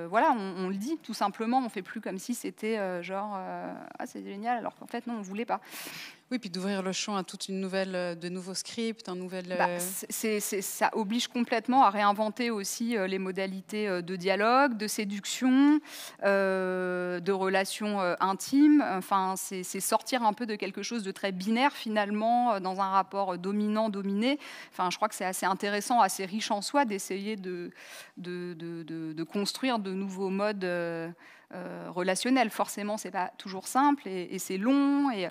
voilà, on, le dit tout simplement. On ne fait plus comme si c'était genre ah c'est génial, alors qu'en fait non, on ne voulait pas. Oui, puis d'ouvrir le champ à toute une nouvelle, euh, de nouveaux scripts, un nouvel. Bah, euh, ça oblige complètement à réinventer aussi euh, les modalités de dialogue, de séduction, de relations intimes. Enfin, c'est sortir un peu de quelque chose de très binaire finalement dans un rapport dominant-dominé. Enfin, je crois que c'est assez intéressant, assez riche en soi d'essayer de de, de, construire de nouveaux modes. Euh, relationnel. Forcément, c'est pas toujours simple et, c'est long et,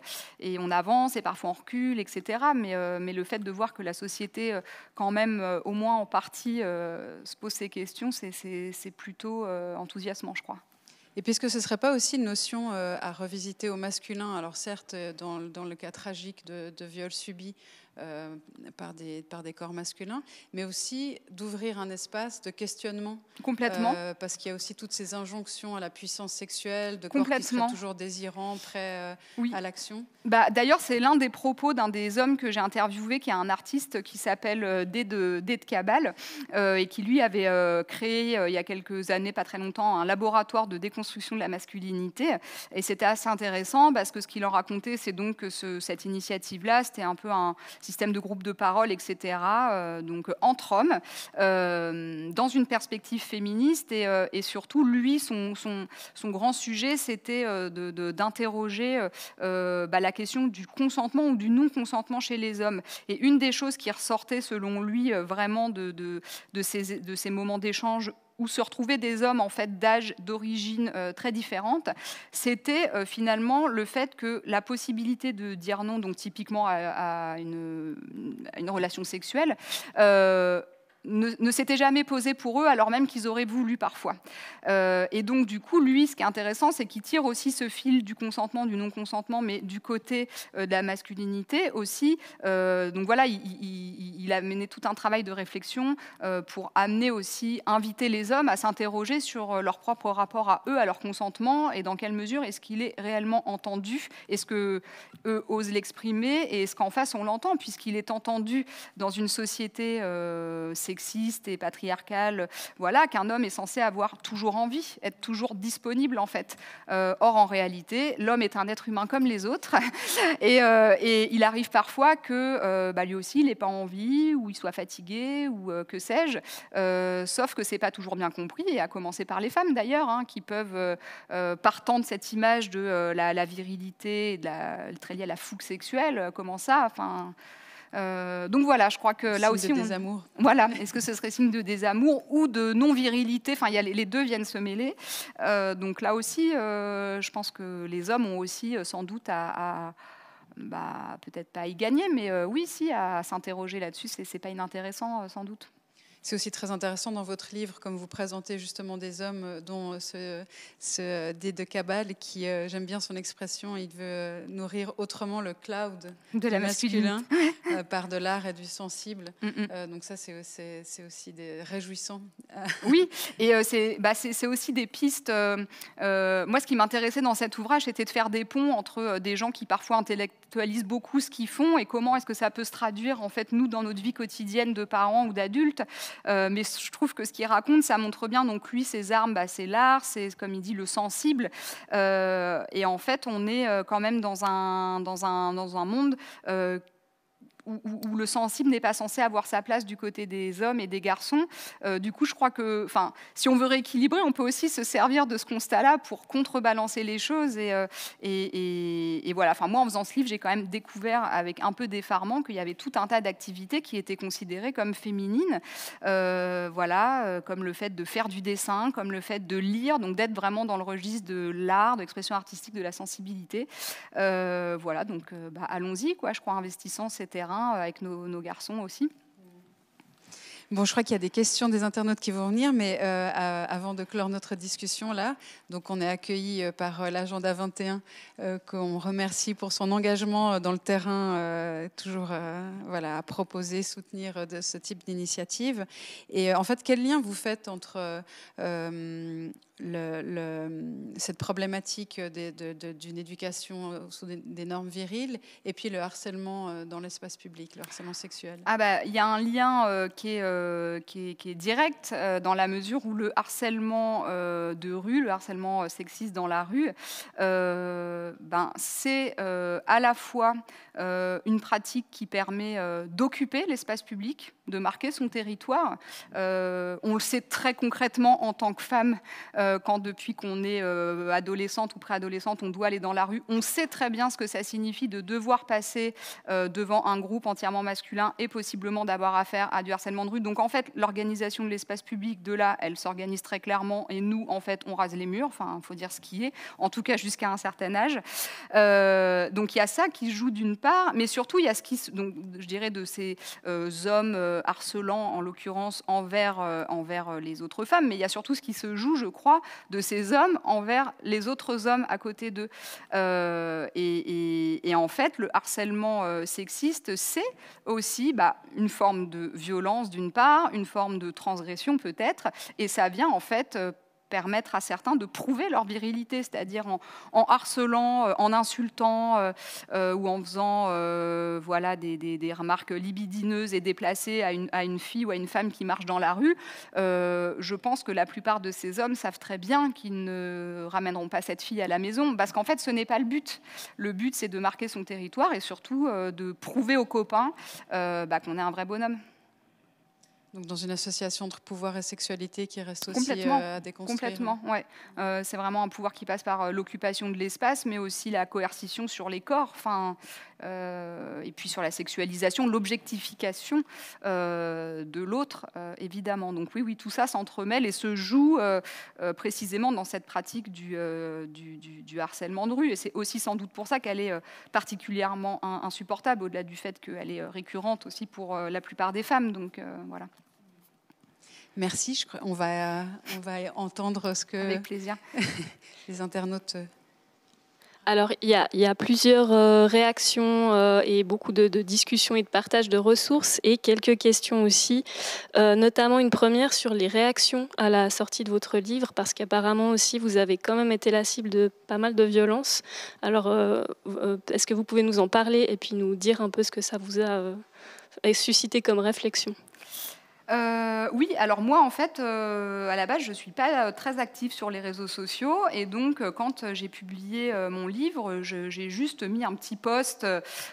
on avance et parfois on recule, etc. Euh, mais, le fait de voir que la société, euh, quand même, au moins en partie, se pose ces questions, c'est plutôt enthousiasmant, je crois. Et puisque ce ne serait pas aussi une notion à revisiter au masculin, alors certes, dans, le cas tragique de, de viol subi, euh, par, des, par des corps masculins, mais aussi d'ouvrir un espace de questionnement. Complètement. Euh, parce qu'il y a aussi toutes ces injonctions à la puissance sexuelle, de corps qui sont toujours désirants, prêts euh, à l'action. Bah, D'ailleurs, c'est l'un des propos d'un des hommes que j'ai interviewé, qui est un artiste qui s'appelle D de, Cabal, et qui lui avait créé il y a quelques années, pas très longtemps, un laboratoire de déconstruction de la masculinité. Et c'était assez intéressant parce que ce qu'il en racontait, c'est donc que cette initiative-là, c'était un peu un système de groupes de parole, etc., euh, donc euh, entre hommes, euh, dans une perspective féministe. Et, surtout, lui, son, son, son grand sujet, c'était d'interroger bah, la question du consentement ou du non-consentement chez les hommes. Et une des choses qui ressortait, selon lui, vraiment de, de, de ces, de ces moments d'échange où se retrouvaient des hommes en fait d'âge, d'origine euh, très différente, c'était euh, finalement le fait que la possibilité de dire non, donc typiquement à, une, à une, relation sexuelle, euh, ne, s'était jamais posé pour eux, alors même qu'ils auraient voulu parfois. Euh, et donc, du coup, lui, ce qui est intéressant, c'est qu'il tire aussi ce fil du consentement, du non-consentement, mais du côté euh, de la masculinité aussi. Euh, donc voilà, il, il, a mené tout un travail de réflexion pour amener aussi, inviter les hommes à s'interroger sur leur propre rapport à eux, à leur consentement, et dans quelle mesure est-ce qu'il est réellement entendu, est-ce que osent l'exprimer, et est-ce qu'en face on l'entend, puisqu'il est entendu dans une société sexiste et patriarcal, voilà, qu'un homme est censé avoir toujours envie, être toujours disponible en fait. Euh, or, en réalité, l'homme est un être humain comme les autres, euh, et, il arrive parfois que euh, bah, lui aussi, il n'ait pas envie, ou il soit fatigué, ou que sais-je, sauf que c'est pas toujours bien compris, et à commencer par les femmes d'ailleurs, hein, qui peuvent, partant de cette image de la, virilité, de la, très liée à la fougue sexuelle, comment ça enfin, euh, donc voilà, je crois que là aussi, on... désamour. voilà, est-ce que ce serait signe de désamour ou de non virilité Enfin, y a les, deux viennent se mêler. Euh, donc là aussi, euh, je pense que les hommes ont aussi sans doute à, bah, peut-être pas à y gagner, mais oui, si à s'interroger là-dessus, c'est pas inintéressant sans doute. C'est aussi très intéressant dans votre livre, comme vous présentez justement des hommes, euh, dont euh, ce, ce euh, de cabale, qui, j'aime bien son expression, il veut nourrir autrement le cloud de la masculin par de l'art et du sensible. Mm, mm. donc ça, c'est aussi des... réjouissant. oui, et c'est bah, aussi des pistes. moi, ce qui m'intéressait dans cet ouvrage, c'était de faire des ponts entre des gens qui parfois intellectualisent beaucoup ce qu'ils font et comment est-ce que ça peut se traduire, en fait, nous, dans notre vie quotidienne de parents ou d'adultes. Euh, mais je trouve que ce qu'il raconte, ça montre bien, donc lui, ses armes, bah, c'est l'art, c'est comme il dit, le sensible. Euh, et en fait, on est euh, quand même dans un, dans un, dans un monde où, le sensible n'est pas censé avoir sa place du côté des hommes et des garçons. Euh, du coup, je crois que, enfin, si on veut rééquilibrer, on peut aussi se servir de ce constat-là pour contrebalancer les choses. Euh, et, et, voilà. Enfin, moi, en faisant ce livre, j'ai quand même découvert avec un peu d'effarement qu'il y avait tout un tas d'activités qui étaient considérées comme féminines. Euh, voilà, comme le fait de faire du dessin, comme le fait de lire, donc d'être vraiment dans le registre de l'art, de l'expression artistique, de la sensibilité. voilà. Donc, bah, allons-y, quoi. Je crois investissant, etc. Euh, avec nos, garçons aussi. Bon, je crois qu'il y a des questions des internautes qui vont venir, mais euh, avant de clore notre discussion là, donc on est accueilli euh, par l'agenda 21 qu'on remercie pour son engagement dans le terrain, toujours voilà à proposer, soutenir de ce type d'initiative. Et en fait, quel lien vous faites entre le, cette problématique d'une éducation euh, sous des, normes viriles et puis le harcèlement euh, dans l'espace public, le harcèlement sexuel Ah bah, il y a un lien euh, qui, est, qui, direct dans la mesure où le harcèlement de rue, le harcèlement sexiste dans la rue, ben c'est à la fois une pratique qui permet d'occuper l'espace public de marquer son territoire. Euh, on le sait très concrètement en tant que femme, euh, quand depuis qu'on est euh, adolescente ou préadolescente, on doit aller dans la rue. On sait très bien ce que ça signifie de devoir passer devant un groupe entièrement masculin et possiblement d'avoir affaire à du harcèlement de rue. Donc en fait, l'organisation de l'espace public de là, elle s'organise très clairement et nous, en fait, on rase les murs. Enfin, il faut dire ce qui est, en tout cas jusqu'à un certain âge. donc il y a ça qui joue d'une part, mais surtout il y a ce qui, donc, je dirais, de ces hommes euh, harcelant, en l'occurrence, envers, euh, envers euh, les autres femmes, mais il y a surtout ce qui se joue, je crois, de ces hommes envers les autres hommes à côté d'eux. et, en fait, le harcèlement sexiste, c'est aussi bah, une forme de violence, d'une part, une forme de transgression peut-être, et ça vient en fait permettre à certains de prouver leur virilité, c'est-à-dire en, harcelant, euh, en insultant euh, euh, ou en faisant voilà, des, remarques libidineuses et déplacées à une, fille ou à une femme qui marche dans la rue. je pense que la plupart de ces hommes savent très bien qu'ils ne ramèneront pas cette fille à la maison, parce qu'en fait, ce n'est pas le but. Le but, c'est de marquer son territoire et surtout de prouver aux copains bah, qu'on est un vrai bonhomme. Donc dans une association entre pouvoir et sexualité qui reste aussi complètement, euh, à déconstruire. Complètement, ouais. Euh, c'est vraiment un pouvoir qui passe par euh, l'occupation de l'espace, mais aussi la coercition sur les corps. Enfin, euh, et puis sur la sexualisation, l'objectification euh, de l'autre, euh, évidemment. Donc oui, oui, tout ça s'entremêle et se joue précisément dans cette pratique du, du, harcèlement de rue. Et c'est aussi sans doute pour ça qu'elle est particulièrement insupportable, au-delà du fait qu'elle est récurrente aussi pour la plupart des femmes. Donc voilà. Merci. on, va, on va entendre ce que plaisir les internautes alors, il y a, plusieurs euh, réactions euh, et beaucoup de, discussions et de partage de ressources et quelques questions aussi, euh, notamment une première sur les réactions à la sortie de votre livre, parce qu'apparemment aussi, vous avez quand même été la cible de pas mal de violences. Alors, est-ce que vous pouvez nous en parler et puis nous dire un peu ce que ça vous a suscité comme réflexion euh, oui, alors moi en fait, euh, à la base, je ne suis pas très active sur les réseaux sociaux et donc euh, quand j'ai publié mon livre, j'ai juste mis un petit post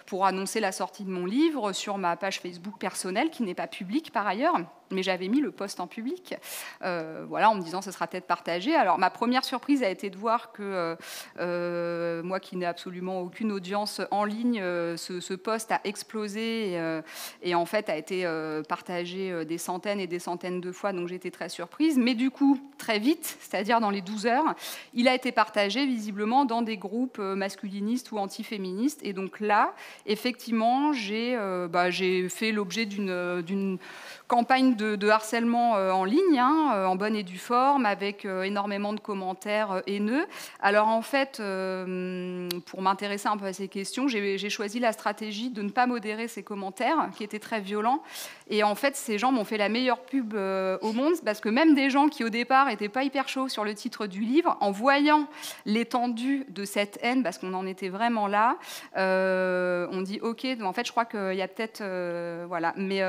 pour annoncer la sortie de mon livre sur ma page Facebook personnelle qui n'est pas publique par ailleurs mais j'avais mis le poste en public, euh, voilà, en me disant ce sera peut-être partagé. Alors ma première surprise a été de voir que euh, euh, moi, qui n'ai absolument aucune audience en ligne, ce, poste a explosé et, en fait a été partagé des centaines et des centaines de fois. Donc j'étais très surprise, mais du coup très vite, c'est-à-dire dans les 12 heures, il a été partagé visiblement dans des groupes masculinistes ou antiféministes. Et donc là, effectivement, j'ai bah, fait l'objet d'une campagne de, harcèlement euh, en ligne, hein, euh, en bonne et due forme, avec euh, énormément de commentaires haineux. Alors en fait, pour m'intéresser un peu à ces questions, j'ai choisi la stratégie de ne pas modérer ces commentaires, qui étaient très violents. Et en fait, ces gens m'ont fait la meilleure pub au monde, parce que même des gens qui au départ n'étaient pas hyper chauds sur le titre du livre, en voyant l'étendue de cette haine, parce qu'on en était vraiment là, on dit ok, en fait, je crois qu'il y a peut-être, voilà. Mais,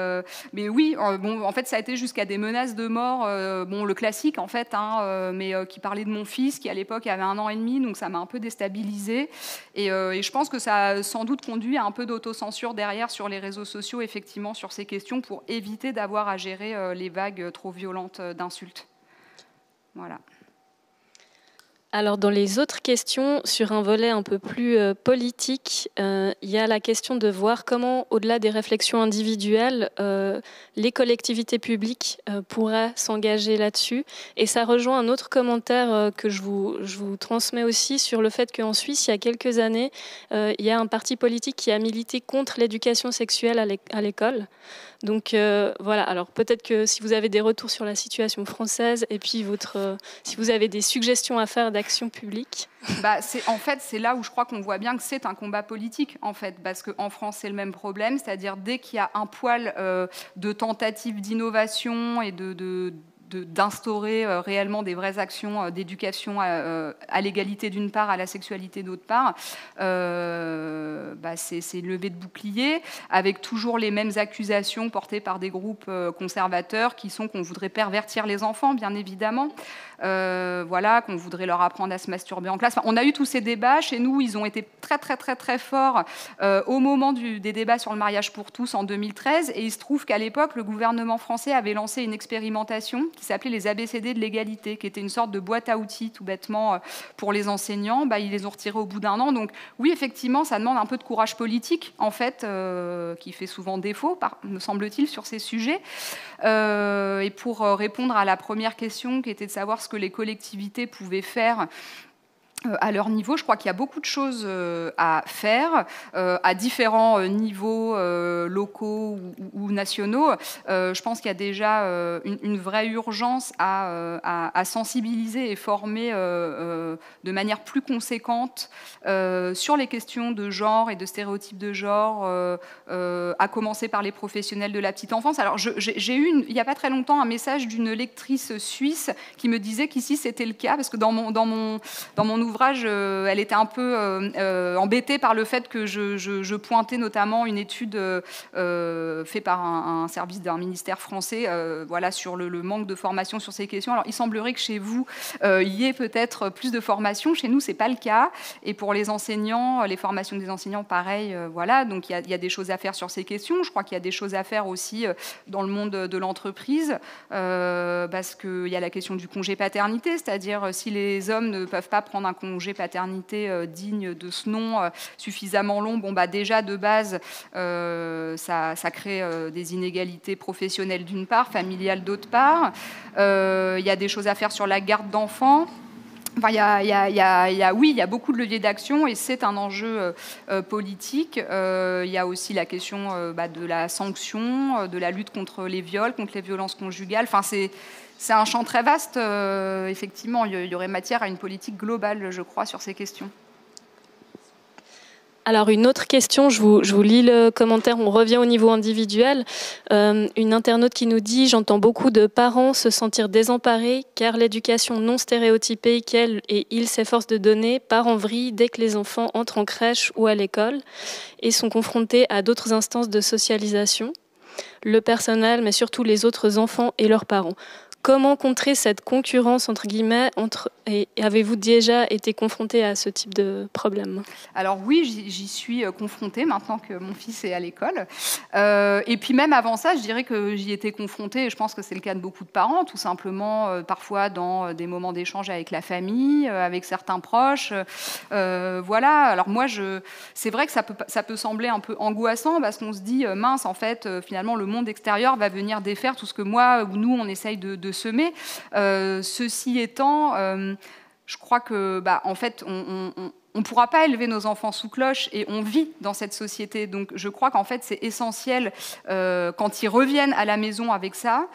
mais oui, en euh, en fait, ça a été jusqu'à des menaces de mort, euh, bon, le classique, en fait, hein, euh, mais qui parlait de mon fils, qui à l'époque avait un an et demi, donc ça m'a un peu déstabilisée. Et, et, je pense que ça a sans doute conduit à un peu d'autocensure derrière sur les réseaux sociaux, effectivement, sur ces questions, pour éviter d'avoir à gérer les vagues trop violentes d'insultes. Voilà. Alors dans les autres questions, sur un volet un peu plus euh, politique, euh, il y a la question de voir comment, au-delà des réflexions individuelles, euh, les collectivités publiques pourraient s'engager là-dessus. Et ça rejoint un autre commentaire que je vous transmets aussi sur le fait qu'en Suisse, il y a quelques années, il y a un parti politique qui a milité contre l'éducation sexuelle à l'école. Donc euh, voilà, alors peut-être que si vous avez des retours sur la situation française et puis votre, euh, si vous avez des suggestions à faire d'action publique. Bah, c'est, en fait, c'est là où je crois qu'on voit bien que c'est un combat politique, en fait, parce qu'en France, c'est le même problème, c'est-à-dire dès qu'il y a un poil euh, de tentative d'innovation et de, d'instaurer euh, réellement des vraies actions euh, d'éducation euh, à, l'égalité d'une part, à la sexualité d'autre part, bah, c'est levé de bouclier, avec toujours les mêmes accusations portées par des groupes conservateurs qui sont qu'on voudrait pervertir les enfants, bien évidemment. Euh, voilà, qu'on voudrait leur apprendre à se masturber en classe. on a eu tous ces débats chez nous, ils ont été très très très très forts euh, au moment des débats sur le mariage pour tous en 2013. Et il se trouve qu'à l'époque, le gouvernement français avait lancé une expérimentation qui s'appelait les ABCD de l'égalité, qui était une sorte de boîte à outils tout bêtement euh, pour les enseignants. Bah, ils les ont retirés au bout d'un an. Donc oui, effectivement, ça demande un peu de courage politique, en fait, qui fait souvent défaut, me semble-t-il, sur ces sujets. et pour répondre à la première question qui était de savoir ce que les collectivités pouvaient faire euh, à leur niveau, je crois qu'il y a beaucoup de choses euh, à faire euh, à différents niveaux locaux ou, nationaux. je pense qu'il y a déjà une, vraie urgence à, sensibiliser et former de manière plus conséquente sur les questions de genre et de stéréotypes de genre, à commencer par les professionnels de la petite enfance. Alors j'ai eu, il n'y a pas très longtemps, un message d'une lectrice suisse qui me disait qu'ici c'était le cas, parce que dans mon, dans mon, dans mon l'ouvrage, euh, elle était un peu euh, euh, embêtée par le fait que je, pointais notamment une étude faite par un, service d'un ministère français voilà, sur le, manque de formation sur ces questions. Alors, il semblerait que chez vous, il y ait peut-être plus de formation. Chez nous, ce n'est pas le cas. Et pour les enseignants, les formations des enseignants, pareil, voilà. Donc, il y, a, des choses à faire sur ces questions. Je crois qu'il y a des choses à faire aussi dans le monde de l'entreprise, parce qu'il y a la question du congé paternité, c'est-à-dire si les hommes ne peuvent pas prendre un congé paternité euh, digne de ce nom, euh, suffisamment long, bon, bah, déjà de base, euh, ça, ça, crée des inégalités professionnelles d'une part, familiales d'autre part. Il y a des choses à faire sur la garde d'enfants. Enfin, il y a, y a, y a, oui, il y a beaucoup de leviers d'action et c'est un enjeu politique. il y a aussi la question bah, de la sanction, de la lutte contre les viols, contre les violences conjugales. Enfin, c'est c'est un champ très vaste. Euh, effectivement, il y aurait matière à une politique globale, je crois, sur ces questions. Alors une autre question, je vous, lis le commentaire, on revient au niveau individuel. Euh, une internaute qui nous dit, j'entends beaucoup de parents se sentir désemparés car l'éducation non stéréotypée qu'elle et ils s'efforcent de donner part en vrille dès que les enfants entrent en crèche ou à l'école et sont confrontés à d'autres instances de socialisation, le personnel mais surtout les autres enfants et leurs parents. Comment contrer cette concurrence entre guillemets entre, et avez-vous déjà été confronté à ce type de problème Alors oui, j'y suis euh, confrontée maintenant que mon fils est à l'école. Euh, et puis même avant ça, je dirais que j'y étais confrontée, et je pense que c'est le cas de beaucoup de parents, tout simplement euh, parfois dans des moments d'échange avec la famille, avec certains proches. voilà, alors moi, je, c'est vrai que ça peut, ça peut sembler un peu angoissant parce qu'on se dit, mince, en fait, finalement, le monde extérieur va venir défaire tout ce que moi ou nous, on essaye de semer. Euh, ceci étant, euh, je crois que, bah, en fait, on, ne pourra pas élever nos enfants sous cloche et on vit dans cette société. Donc je crois qu'en fait c'est essentiel euh, quand ils reviennent à la maison avec ça,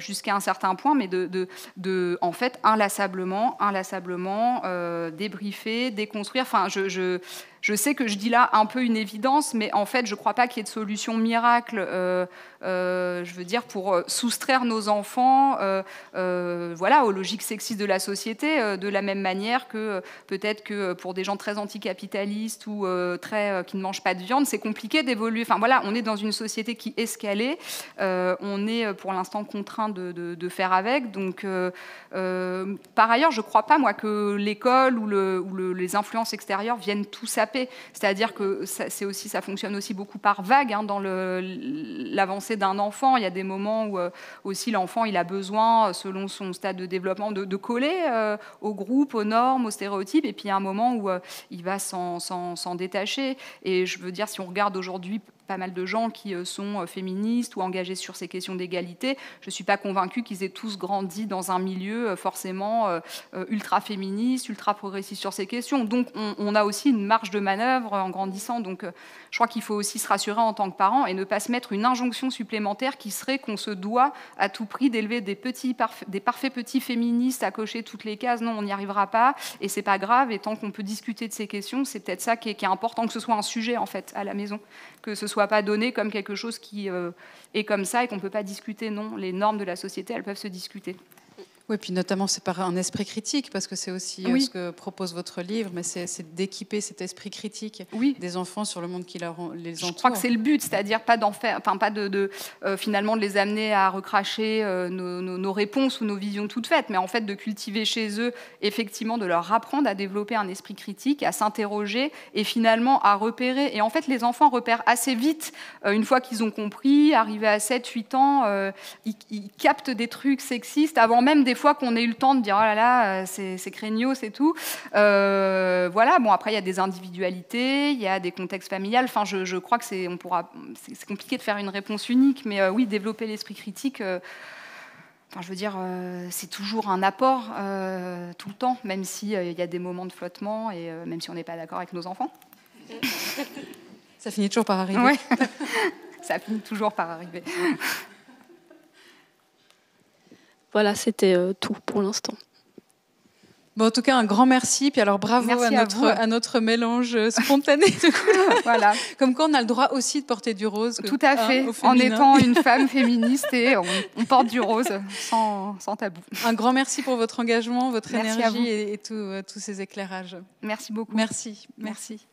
jusqu'à un certain point, mais de, de, en fait inlassablement, inlassablement débriefer, déconstruire. Enfin, je, je je sais que je dis là un peu une évidence, mais en fait, je ne crois pas qu'il y ait de solution miracle, euh, euh, je veux dire, pour euh, soustraire nos enfants voilà, aux logiques sexistes de la société, de la même manière que peut-être que pour des gens très anticapitalistes ou très, qui ne mangent pas de viande, c'est compliqué d'évoluer. Enfin voilà, on est dans une société qui est escalée, on est pour l'instant contraint de, faire avec. Donc, par ailleurs, je ne crois pas, moi, que l'école ou, le, les influences extérieures viennent tout ça c'est-à-dire que ça, aussi, ça fonctionne aussi beaucoup par vague hein, dans l'avancée d'un enfant. Il y a des moments où euh, aussi l'enfant il a besoin, euh, selon son stade de développement, de, coller euh, au groupe, aux normes, aux stéréotypes. Et puis il un moment où il va s'en détacher. Et je veux dire, si on regarde aujourd'hui pas mal de gens qui euh, sont euh, féministes ou engagés sur ces questions d'égalité, je ne suis pas convaincue qu'ils aient tous grandi dans un milieu euh, forcément ultra féministe, ultra progressiste sur ces questions. Donc on, a aussi une marge de manœuvre en grandissant. Donc je crois qu'il faut aussi se rassurer en tant que parent et ne pas se mettre une injonction supplémentaire qui serait qu'on se doit à tout prix d'élever des, petits, des parfaits petits féministes à cocher toutes les cases. Non, on n'y arrivera pas et c'est pas grave. Et tant qu'on peut discuter de ces questions, c'est peut-être ça qui est, qui est important, que ce soit un sujet en fait à la maison, que ce soit pas donné comme quelque chose qui euh, est comme ça et qu'on ne peut pas discuter. Non, les normes de la société, elles peuvent se discuter et puis notamment, c'est par un esprit critique, parce que c'est aussi euh, ce que propose votre livre, mais c'est d'équiper cet esprit critique des enfants sur le monde qui les entoure. Je crois que c'est le but, c'est-à-dire pas faire, enfin pas de, euh, finalement de les amener à recracher euh, nos, réponses ou nos visions toutes faites, mais en fait de cultiver chez eux, effectivement, de leur apprendre à développer un esprit critique, à s'interroger et finalement à repérer. Et en fait, les enfants repèrent assez vite, une fois qu'ils ont compris, arrivés à 7-8 ans, ils, ils captent des trucs sexistes avant même des fois qu'on ait eu le temps de dire oh là là, euh, c'est, c'est tout, euh, voilà, bon, après, il y a des individualités, il y a des contextes familiales. Enfin, je, crois que c'est, on pourra, c'est, compliqué de faire une réponse unique, mais euh, oui, développer l'esprit critique. Enfin, je veux dire, c'est toujours un apport tout le temps, même s'il il y a des moments de flottement et même si on n'est pas d'accord avec nos enfants. Ça finit toujours par arriver. Ça finit toujours par arriver. Voilà, c'était euh, tout pour l'instant. en tout cas, un grand merci. Puis alors, bravo à notre, à, notre mélange euh, spontané de couleurs. voilà. Comme quoi, on a le droit aussi de porter du rose. Tout à fait. en étant une femme féministe et on, porte du rose sans, sans, tabou. Un grand merci pour votre engagement, votre énergie et, euh, tous ces éclairages. Merci beaucoup. Merci. merci.